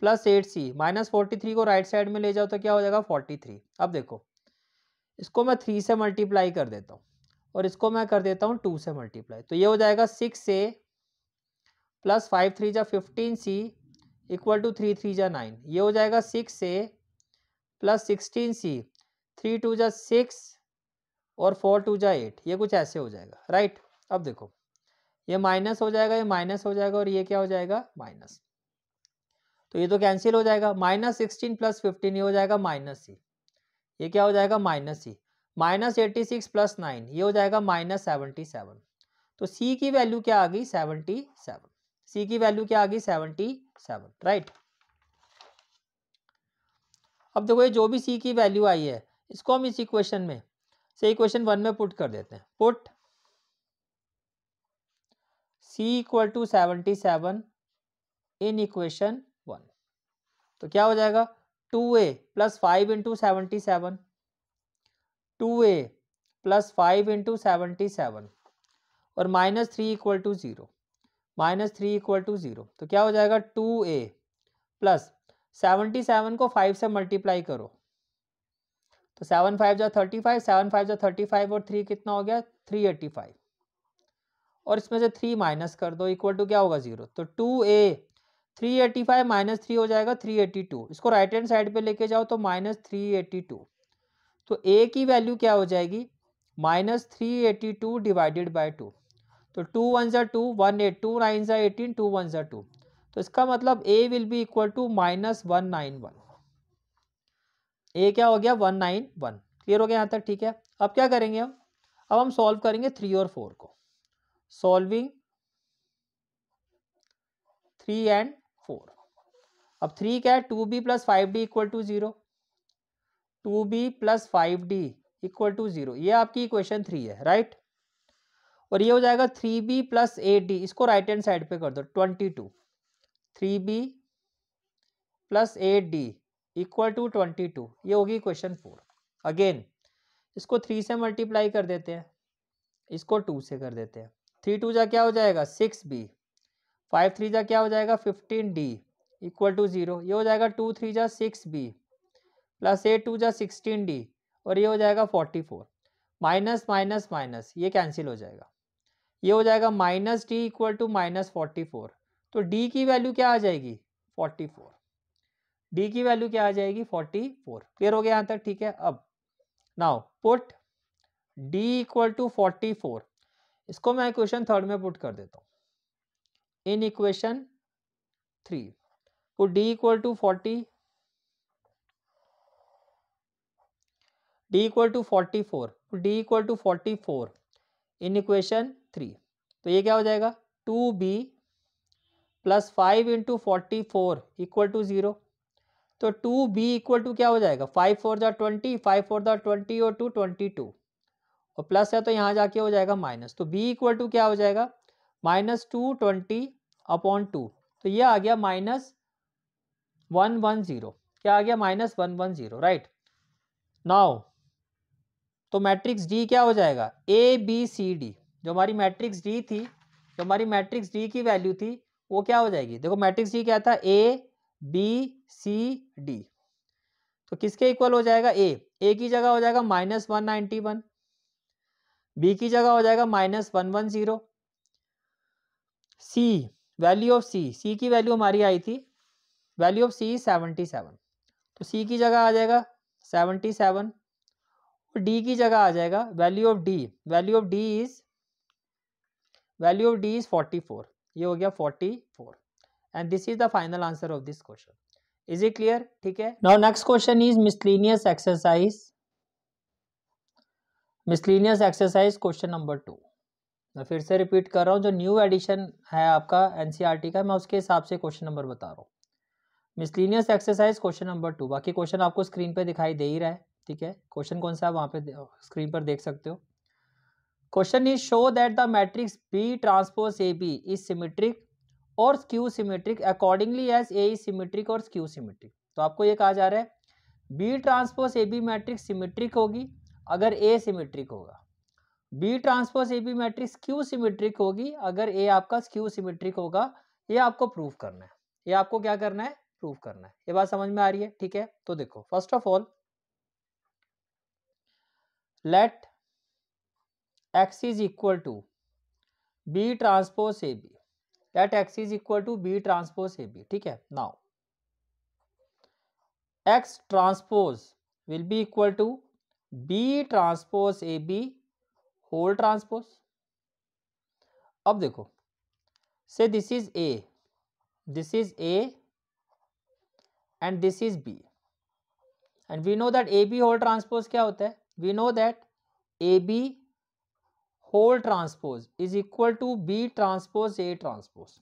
plus eight C minus forty three को राइट साइड में ले जाओ तो क्या हो जाएगा फोर्टी थ्री अब देखो इसको मैं थ्री से मल्टीप्लाई कर देता हूँ और इसको मैं कर देता हूँ टू से मल्टीप्लाई तो ये हो जाएगा six A plus five three जा fifteen C equal to three three जा नाइन ये हो जाएगा six A plus sixteen C three two जा सिक्स और फोर टू जा एट ये कुछ ऐसे हो जाएगा राइट अब देखो ये माइनस हो जाएगा ये माइनस हो जाएगा और ये क्या हो जाएगा माइनस तो ये तो कैंसिल हो जाएगा माइनस सिक्सटीन प्लस फिफ्टीन ये हो जाएगा माइनस सी ये क्या हो जाएगा minus C minus eighty six plus nine ये हो जाएगा माइनस सेवनटी सेवन तो सी की वैल्यू क्या आ गई सेवनटी सेवन सी की वैल्यू क्या आ गई सेवनटी सेवन राइट अब देखो ये जो भी सी की वैल्यू आई है इसको हम इस इक्वेशन में से इक्वेशन वन में पुट कर देते हैं put C equal to seventy seven in equation one तो क्या हो जाएगा two A plus five into seventy seven two A plus five into seventy seven और minus three equal to zero minus three equal to zero तो क्या हो जाएगा two A plus seventy seven को फाइव से मल्टीप्लाई करो तो seven five जो थर्टी फाइव सेवन फाइव जो थर्टी फाइव और थ्री कितना हो गया थ्री एट्टी फाइव और इसमें से थ्री माइनस कर दो इक्वल टू क्या होगा जीरो तो टू ए three eighty five minus three हो जाएगा थ्री एट्टी टू इसको राइट हैंड साइड पे लेके जाओ तो माइनस थ्री एट्टी टू तो ए की वैल्यू क्या हो जाएगी minus three eighty two divided by two तो टू वन ज़ा two one eight two nine ज़ा एटीन टू वन ज़ा टू तो इसका मतलब A will be equal to minus one nine one A क्या हो गया वन नाइन वन क्लियर हो गया यहाँ तक ठीक है अब क्या करेंगे हम अब हम सॉल्व करेंगे थ्री और फोर को सॉल्विंग थ्री एंड फोर अब थ्री क्या है two B plus five D equal to zero two B plus five D equal to zero ये आपकी इक्वेशन थ्री है राइट और ये हो जाएगा three B plus eight D इसको राइट हैंड साइड पे कर दो twenty two three B plus eight D equal to twenty two ये होगी क्वेश्चन फोर अगेन इसको थ्री से मल्टीप्लाई कर देते हैं इसको टू से कर देते हैं थ्री टू जा क्या हो जाएगा सिक्स बी फाइव थ्री जा क्या हो जाएगा fifteen D equal to zero ये हो जाएगा टू थ्री जा six B plus A two जा सिक्सटीन डी और ये हो जाएगा forty four minus minus minus ये कैंसिल हो जाएगा ये हो जाएगा minus D equal to minus forty four तो डी की वैल्यू क्या आ जाएगी फोर्टी फोर डी की वैल्यू क्या आ जाएगी फोर्टी फोर क्लियर हो गया यहाँ तक ठीक है अब now put D equal to forty four इसको मैं इक्वेशन थर्ड में पुट कर देता हूँ in equation three put D equal to forty D equal to forty four D equal to forty four in equation three तो ये क्या हो जाएगा two B plus five into forty four equal to zero तो two B equal to क्या हो जाएगा five four दा ट्वेंटी फाइव फोर दा ट्वेंटी और टू ट्वेंटी टू और प्लस है तो यहाँ जाके हो जाएगा माइनस तो बी इक्वल टू क्या हो जाएगा minus two twenty upon two तो ये आ गया माइनस वन वन ज़ीरो क्या आ गया minus one one zero right now तो मैट्रिक्स डी क्या हो जाएगा ए बी सी डी जो हमारी मैट्रिक्स डी थी जो हमारी मैट्रिक्स डी की वैल्यू थी वो क्या हो जाएगी देखो मैट्रिक्स डी क्या था ए बी सी डी तो किसके इक्वल हो जाएगा ए ए की जगह हो जाएगा minus one ninety one B की जगह हो जाएगा minus one one zero C value of C C की वैल्यू हमारी आई थी value of C seventy seven तो सी की जगह आ जाएगा सेवनटी सेवन डी की जगह आ जाएगा value of D value of D is value of D is forty four ये हो गया forty four and this is the final answer of this question is it clear ठीक है now next question is miscellaneous exercise miscellaneous exercise question number two मैं फिर से repeat कर रहा हूँ जो न्यू एडिशन है आपका एनसीईआरटी e का मैं उसके हिसाब से क्वेश्चन नंबर बता रहा हूँ miscellaneous exercise question number two बाकी क्वेश्चन आपको स्क्रीन पे दिखाई दे ही रहा है ठीक है क्वेश्चन कौन सा है वहाँ पे स्क्रीन पर देख सकते हो question is show that the matrix B transpose A B is symmetric और skew symmetric accordingly as A is symmetric और स्क्यू सिमेट्रिक तो आपको ये कहा जा रहा है B transpose A B matrix symmetric होगी अगर ए सिमेट्रिक होगा B transpose A B matrix skew symmetric होगी अगर ए आपका क्यू सिमेट्रिक होगा ये आपको प्रूफ करना है ये आपको क्या करना है प्रूफ करना है ये बात समझ में आ रही है ठीक है तो देखो first of all let X is equal to B transpose A B let X is equal to B transpose A B ठीक है now X transpose will be equal to B transpose A B whole transpose अब देखो से this is A this is A and this is B and we know that A B whole transpose क्या होता है we know that AB whole transpose is equal to B transpose A transpose.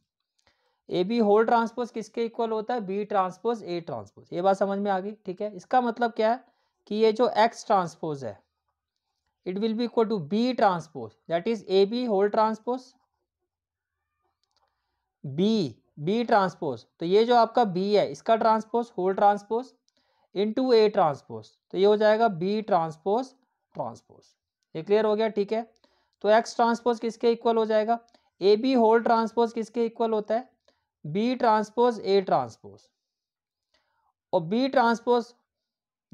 A B whole transpose किसके equal होता है B transpose A transpose ये बात समझ में आ गई ठीक है इसका मतलब क्या है कि ये जो एक्स ट्रांसपोज है it will be equal to B transpose that is A B whole transpose B B transpose तो ये जो आपका बी है इसका transpose whole transpose into A transpose तो ये हो जाएगा बी ट्रांसपोज ट्रांसपोज ये क्लियर हो गया ठीक है तो एक्स ट्रांसपोज किसके इक्वल हो जाएगा ए बी होल ट्रांसपोज किसके इक्वल होता है बी ट्रांसपोज ए ट्रांसपोज और बी ट्रांसपोज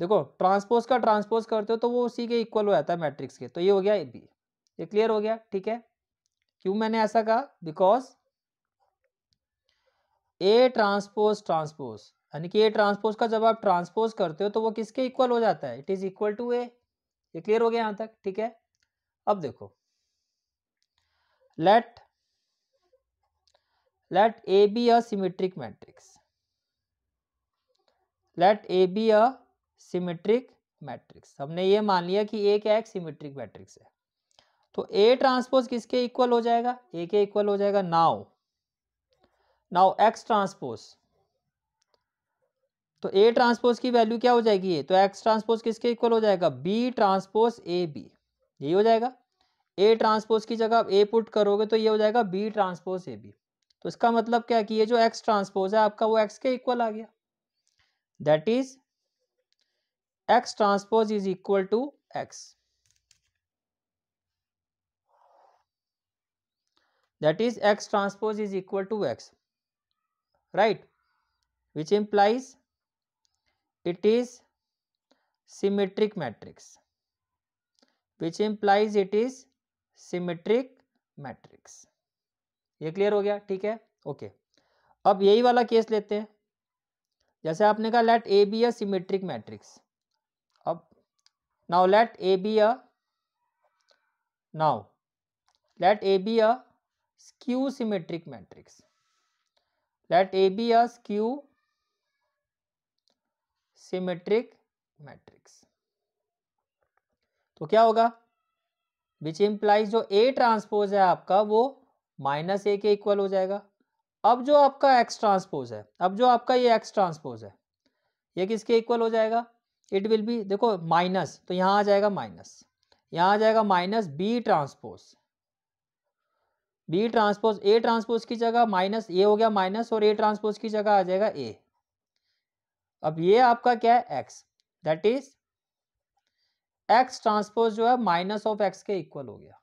देखो ट्रांसपोज का ट्रांसपोज करते हो तो वो उसी के इक्वल हो जाता है मैट्रिक्स के तो ये हो गया ए बी ये क्लियर हो गया ठीक है क्यों मैंने ऐसा कहा बिकॉज ए ट्रांसपोज ट्रांसपोज यानी कि ए ट्रांसपोज का जब आप ट्रांसपोज करते हो तो वो किसके इक्वल हो जाता है it is equal to A ये क्लियर हो गया यहां तक ठीक है अब देखो let let A be a symmetric matrix let A be a symmetric matrix हमने ये मान लिया कि ए क्या एक सिमेट्रिक मैट्रिक्स है तो ए ट्रांसपोज किसके इक्वल हो जाएगा ए के इक्वल हो जाएगा नाउ नाउ एक्स ट्रांसपोज तो ए ट्रांसपोज की वैल्यू क्या हो जाएगी ये तो एक्स ट्रांसपोज किसके इक्वल हो जाएगा बी ट्रांसपोज ए बी यही हो जाएगा ए ट्रांसपोज की जगह आप ए पुट करोगे तो ये हो जाएगा बी ट्रांसपोज ए बी तो इसका मतलब क्या कि ये जो एक्स ट्रांसपोज है आपका वो एक्स के इक्वल आ गया that is X transpose is equal to X that is X transpose is equal to X right which implies it is symmetric matrix which implies it is symmetric matrix ये clear हो गया ठीक है okay अब यही वाला case लेते हैं जैसे आपने कहा let A be a symmetric matrix अब now let A be a now let A be a skew symmetric matrix let A be a skew symmetric matrix तो क्या होगा विच इंप्लाइज जो ए ट्रांसपोज है आपका वो माइनस ए के equal हो जाएगा अब जो आपका एक्स ट्रांसपोज है अब जो आपका ये एक्स ट्रांसपोज है ये किसके इक्वल हो जाएगा इट विल बी देखो माइनस तो यहां आ जाएगा माइनस यहां आ जाएगा minus B transpose B transpose A transpose की जगह माइनस ए हो गया माइनस और ए ट्रांसपोज की जगह आ जाएगा ए अब ये आपका क्या है X that is X transpose जो है माइनस ऑफ एक्स के इक्वल हो गया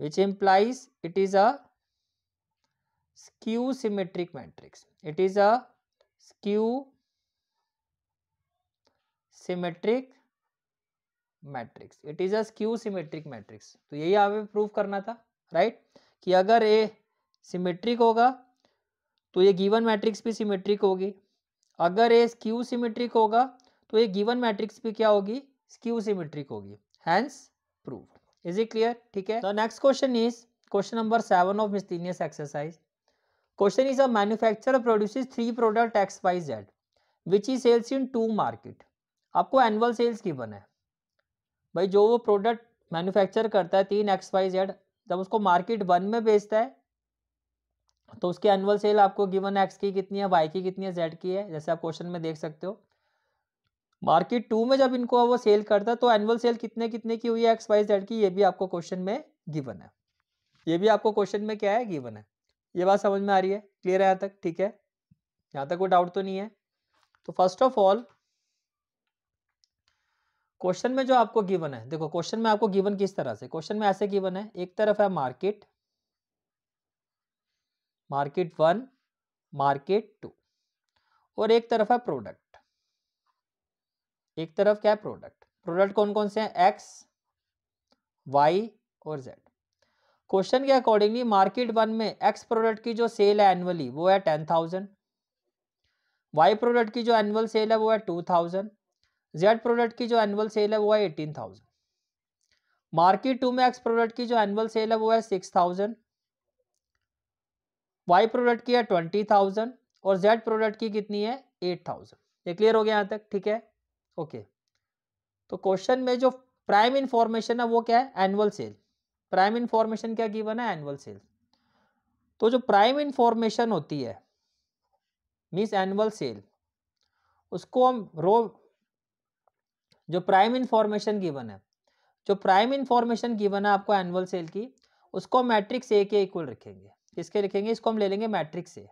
which implies it is a skew symmetric matrix it is a skew symmetric matrix it is a skew symmetric matrix तो यही हमें प्रूव करना था राइट right? कि अगर ए सिमेट्रिक होगा तो ये गिवन मैट्रिक्स भी सिमेट्रिक होगी अगर ये स्क्यू सिमेट्रिक होगा तो ये गिवन मैट्रिक्स भी क्या होगी स्क्यू सिमेट्रिक होगी hence proved is it clear ठीक है next question is question number seven of miscellaneous exercise question is a manufacturer produces three product X Y Z which is sells in two market आपको annual sales given है भाई जो वो product manufacture करता है तीन एक्स वाई जेड जब उसको मार्केट वन में बेचता है तो उसके एनुअल सेल आपको गिवन एक्स की कितनी है वाई की कितनी है जेड की है जैसे आप क्वेश्चन में देख सकते हो मार्केट टू में जब इनको वो सेल करता तो एनुअल सेल कितने कितने की हुई है एक्स वाई जेड की ये भी आपको क्वेश्चन में गिवन है ये भी आपको क्वेश्चन में क्या है गिवन है ये बात समझ में आ रही है क्लियर है यहाँ तक ठीक है यहाँ तक कोई डाउट तो नहीं है तो फर्स्ट ऑफ ऑल क्वेश्चन में जो आपको गिवन है देखो क्वेश्चन में आपको गिवन किस तरह से क्वेश्चन में ऐसे गिवन है एक तरफ है market market one market two और एक तरफ है प्रोडक्ट एक तरफ क्या है प्रोडक्ट प्रोडक्ट कौन कौन से हैं एक्स वाई और जेड क्वेश्चन के अकॉर्डिंगली मार्केट वन में एक्स प्रोडक्ट की जो सेल है एनुअली वो है टेन थाउजेंड वाई प्रोडक्ट की जो एनुअल सेल है वो है टू थाउजेंड जेड प्रोडक्ट की जो एनुअल सेल है वो है एटीन थाउजेंड मार्केट टू में एक्स प्रोडक्ट की जो एनुअल सेल है वो है सिक्स थाउजेंड वाई प्रोडक्ट की है ट्वेंटी थाउजेंड और जेड प्रोडक्ट की कितनी है एट थाउजेंड ये क्लियर हो गया यहाँ तक ठीक है ओके तो क्वेश्चन में जो प्राइम इन्फॉर्मेशन है वो क्या है एनुअल सेल प्राइम इन्फॉर्मेशन क्या गिवन है एनुअल सेल तो जो प्राइम इन्फॉर्मेशन होती है मीन्स एनुअल सेल उसको हम रो जो प्राइम इन्फॉर्मेशन गिवन है जो प्राइम इन्फॉर्मेशन गिवन है आपको एनुअल सेल की उसको मैट्रिक्स ए के इक्वल रखेंगे किसके लिखेंगे इसको हम ले लेंगे मैट्रिक से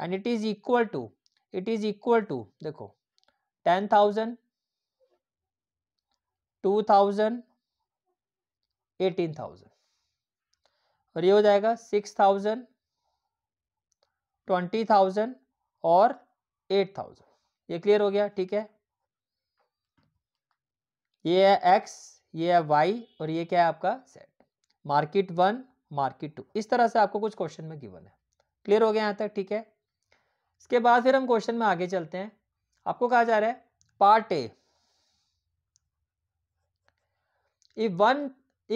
and it is equal to it is equal to देखो ten thousand two thousand eighteen thousand और ये हो जाएगा सिक्स थाउजेंड ट्वेंटी थाउजेंड और एट थाउजेंड ये क्लियर हो गया ठीक है ये है एक्स ये है वाई और ये क्या है आपका set market one market two इस तरह से आपको कुछ क्वेश्चन में गिवन है क्लियर हो गया यहाँ तक ठीक है इसके बाद फिर हम क्वेश्चन में आगे चलते हैं आपको कहा जा रहा है part A if one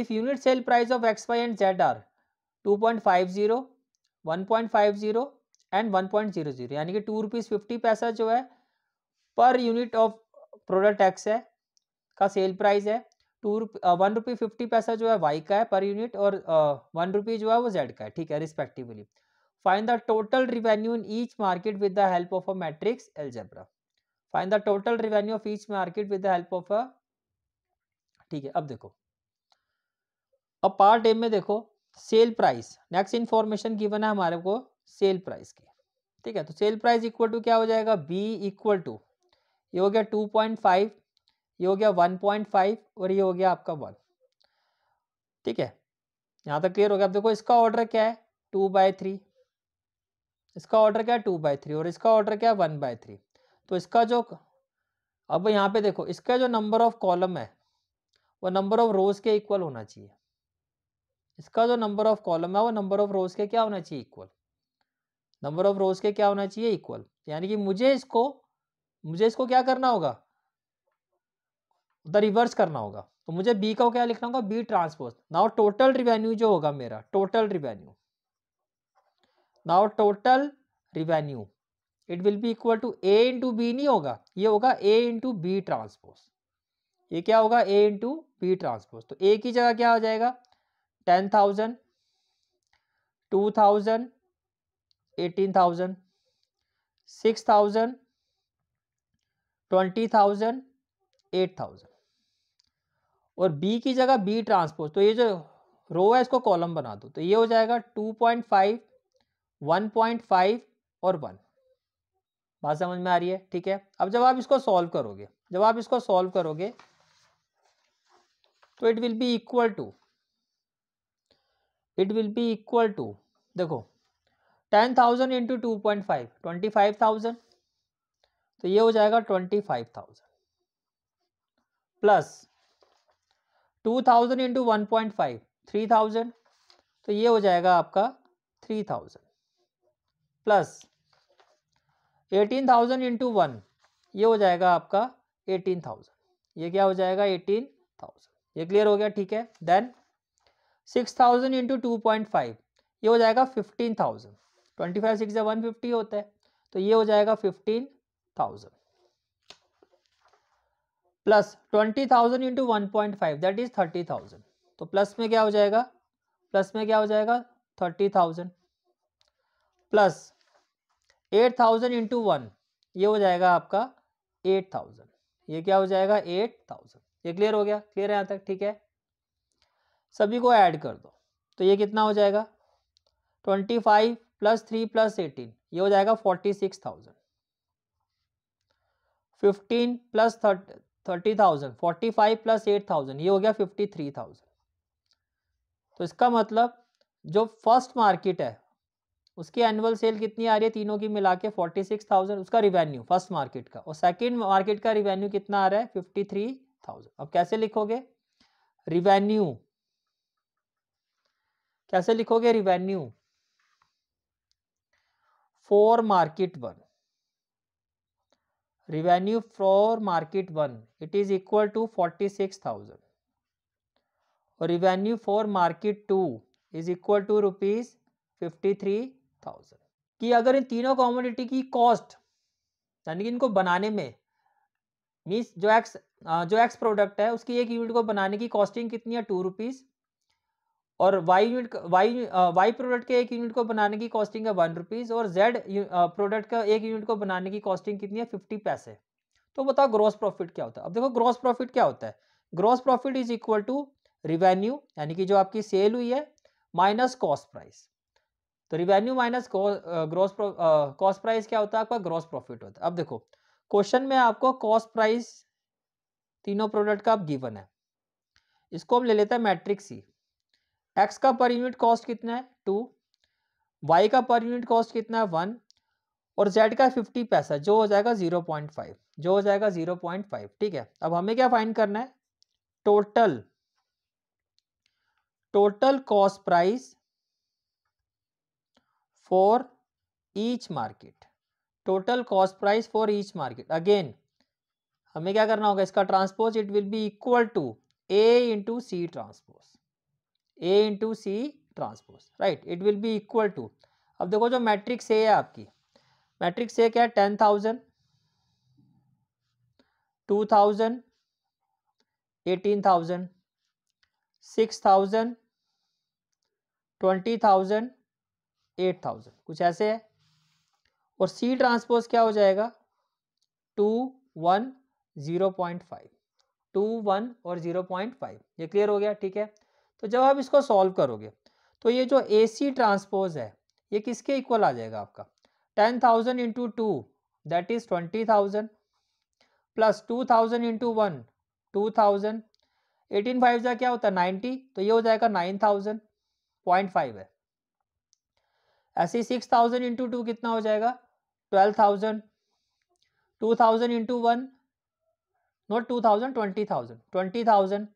if unit sale price of x y and z are 2.50 1.50 and 1.00 यानी कि टू रुपीज़ फिफ्टी पैसा जो है per unit of product X है का सेल प्राइस है two one rupee fifty paisa जो है वाई का है पर यूनिट और वन रुपी जो है वो जेड का है ठीक है respectively find the total revenue in each market with the help of a matrix algebra find the total revenue of each market with the help of a ठीक है अब देखो अब पार्ट ए में देखो sale price next information given है हमारे को सेल प्राइस की ठीक है तो सेल प्राइस इक्वल टू क्या हो जाएगा बी इक्वल टू ये हो गया टू पॉइंट फाइव ये हो गया 1.5 और ये हो गया आपका वन ठीक है यहाँ तक क्लियर हो गया अब देखो इसका ऑर्डर क्या है टू बाय थ्री इसका ऑर्डर क्या है टू बाय थ्री और इसका ऑर्डर क्या है वन बाय थ्री तो इसका जो अब यहाँ पे देखो इसका जो नंबर ऑफ कॉलम है वो नंबर ऑफ रोज के इक्वल होना चाहिए इसका जो नंबर ऑफ कॉलम है वो नंबर ऑफ रोज के क्या होना चाहिए इक्वल नंबर ऑफ रोज के क्या होना चाहिए इक्वल यानी कि मुझे इसको मुझे इसको क्या करना होगा द रिवर्स करना होगा तो मुझे बी का क्या लिखना होगा B transpose now total revenue जो होगा मेरा total revenue now total revenue it will be equal to A into B नहीं होगा ये होगा ए इंटू बी ट्रांसपोज ये क्या होगा ए इंटू बी ट्रांसपोज तो ए की जगह क्या हो जाएगा ten thousand two thousand eighteen thousand six thousand twenty thousand eight thousand और बी की जगह बी ट्रांसपोज तो ये जो रो है इसको कॉलम बना दो तो ये हो जाएगा two point five one point five और वन बात समझ में आ रही है ठीक है अब जब आप इसको सॉल्व करोगे जब आप इसको सॉल्व करोगे तो it will be equal to it will be equal to देखो ten thousand into two point five twenty five thousand तो ये हो जाएगा twenty five thousand plus two thousand into one point five three thousand तो ये हो जाएगा आपका three thousand plus eighteen thousand into one ये हो जाएगा आपका एटीन थाउजेंड ये क्या हो जाएगा एटीन थाउजेंड ये क्लियर हो गया ठीक है then six thousand into two point five ये हो जाएगा fifteen thousand twenty five six one fifty होता है तो ये हो जाएगा fifteen thousand plus twenty thousand into one point five that is thirty thousand तो प्लस में क्या हो जाएगा प्लस में क्या हो जाएगा thirty thousand plus eight thousand into one ये हो जाएगा आपका एट थाउजेंड ये क्या हो जाएगा एट थाउजेंड ये क्लियर हो गया क्लियर है यहाँ तक ठीक है सभी को ऐड कर दो तो ये कितना हो जाएगा twenty five plus three plus eighteen ये हो जाएगा forty six thousand fifteen plus thirt thirty thousand forty five plus eight thousand ये हो गया फिफ्टी थ्री थाउजेंड तो इसका मतलब जो फर्स्ट मार्केट है उसकी एनुअल सेल कितनी आ रही है तीनों की मिला के फोर्टी सिक्स थाउजेंड उसका रिवेन्यू फर्स्ट मार्केट का और सेकेंड मार्केट का रिवेन्यू कितना आ रहा है फिफ्टी थ्री थाउजेंड अब कैसे लिखोगे रिवेन्यू कैसे लिखोगे revenue for market one revenue for market 1 it is equal to 46000 और revenue for market 2 is equal to rupees 53000 कि अगर इन तीनों कॉमोडिटी की कॉस्ट यानी कि इनको बनाने में मीन्स जो एक्स जो एक्स प्रोडक्ट है उसकी एक यूनिट को बनाने की कॉस्टिंग कितनी है टू रुपीज़ और Y unit Y Y product के एक यूनिट को बनाने की कॉस्टिंग है वन रुपीज़ और जेड प्रोडक्ट का एक यूनिट को बनाने की कॉस्टिंग कितनी है फिफ्टी पैसे तो बताओ ग्रॉस प्रॉफिट क्या होता है अब देखो ग्रॉस प्रॉफिट क्या होता है gross profit is equal to revenue यानी कि जो आपकी सेल हुई है माइनस कॉस्ट प्राइस तो revenue minus gross cost price क्या होता है आपका ग्रॉस प्रॉफिट होता है अब देखो क्वेश्चन में आपको कॉस्ट प्राइस तीनों प्रोडक्ट का आप गिवन है इसको हम ले लेते हैं मैट्रिक्स सी एक्स का पर यूनिट कॉस्ट कितना है टू वाई का पर यूनिट कॉस्ट कितना है वन और जेड का फिफ्टी पैसा जो हो जाएगा जीरो पॉइंट फाइव जो हो जाएगा जीरो पॉइंट फाइव ठीक है अब हमें क्या फाइंड करना है total total cost price for each market total cost price for each market again हमें क्या करना होगा इसका transpose it will be equal to A into C transpose A into C transpose right it will be equal to अब देखो जो matrix A है आपकी मैट्रिक्स ए क्या है ten thousand two thousand eighteen thousand six thousand twenty thousand eight thousand कुछ ऐसे है और सी ट्रांसपोज क्या हो जाएगा two one zero point five two one और ज़ीरो पॉइंट फाइव ये क्लियर हो गया ठीक है तो जब आप इसको सॉल्व करोगे तो ये जो ए सी ट्रांसपोज है ये किसके इक्वल आ जाएगा आपका ten thousand into two that is twenty thousand plus two thousand into one two thousand eighteen five जा क्या होता है नाइन्टी तो ये हो जाएगा नाइन थाउजेंड पॉइंट फाइव है ऐसे ही सिक्स थाउजेंड इंटू टू कितना हो जाएगा twelve thousand two thousand into one note two thousand twenty thousand twenty thousand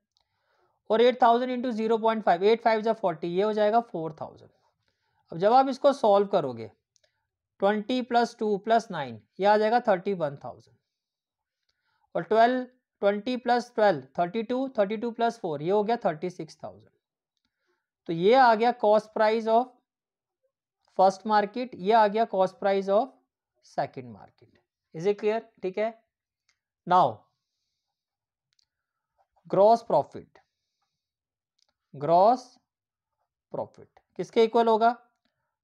और eight thousand into zero point five eight five जब फोर्टी ये हो जाएगा फोर थाउजेंड अब जब आप इसको सॉल्व करोगे twenty plus two plus nine ये आ जाएगा थर्टी वन थाउजेंड और twelve twenty plus twelve thirty two thirty two plus four ये हो गया थर्टी सिक्स थाउजेंड तो ये आ गया cost price of first market ये आ गया cost price of second market is it clear ठीक है now gross profit gross profit किसके इक्वल होगा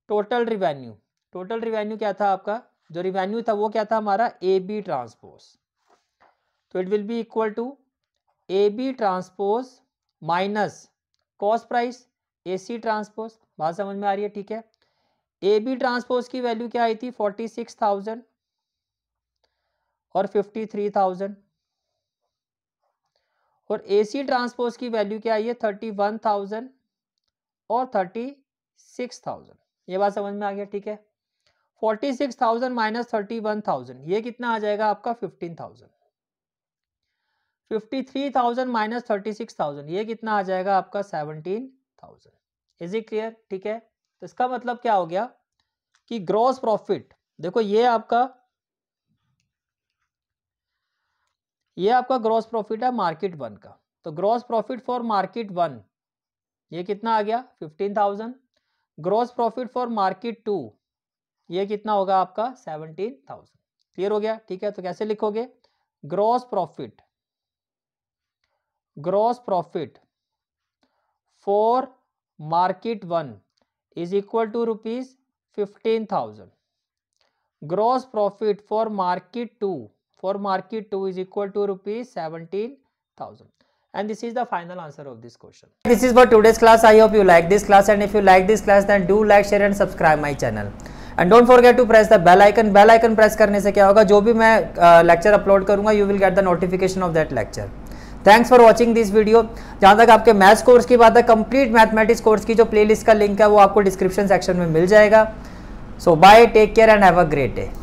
टोटल रिवेन्यू टोटल रिवेन्यू क्या था आपका जो रिवेन्यू था वो क्या था हमारा ए बी ट्रांसपोज तो it will be equal to A B transpose minus cost price A C transpose बात समझ में आ रही है ठीक है ए बी ट्रांसपोज की वैल्यू क्या आई थी फोर्टी सिक्स थाउजेंड और फिफ्टी थ्री थाउजेंड और ए सी ट्रांसपोज की वैल्यू क्या आई है थर्टी वन थाउजेंड और थर्टी सिक्स थाउजेंड ये बात समझ में आ गया ठीक है forty six thousand minus thirty one thousand ये कितना आ जाएगा आपका fifteen thousand fifty three thousand minus thirty six thousand ये कितना आ जाएगा आपका seventeen thousand is it clear ठीक है तो इसका मतलब क्या हो गया कि ग्रॉस प्रॉफिट देखो ये आपका ये आपका ग्रॉस प्रॉफिट है मार्केट वन का तो gross profit for market one ये कितना आ गया fifteen thousand gross profit for market two ये कितना होगा आपका सेवनटीन थाउजेंड क्लियर हो गया ठीक है तो कैसे लिखोगे gross profit gross profit for market one is equal to rupees fifteen thousand gross profit for market two for market 2 is equal to rupees 17000 and this is the final answer of this question this is for today's class i hope you like this class and if you like this class then do like share and subscribe my channel and don't forget to press the bell icon bell icon press karne se kya hoga jo bhi main lecture uh, upload करूंगा you will get the notification of that lecture thanks for watching this video जहाँ तक आपके maths course की बात है complete mathematics course की जो playlist का लिंक है वो आपको डिस्क्रिप्शन सेक्शन में मिल जाएगा so bye take care and have a great day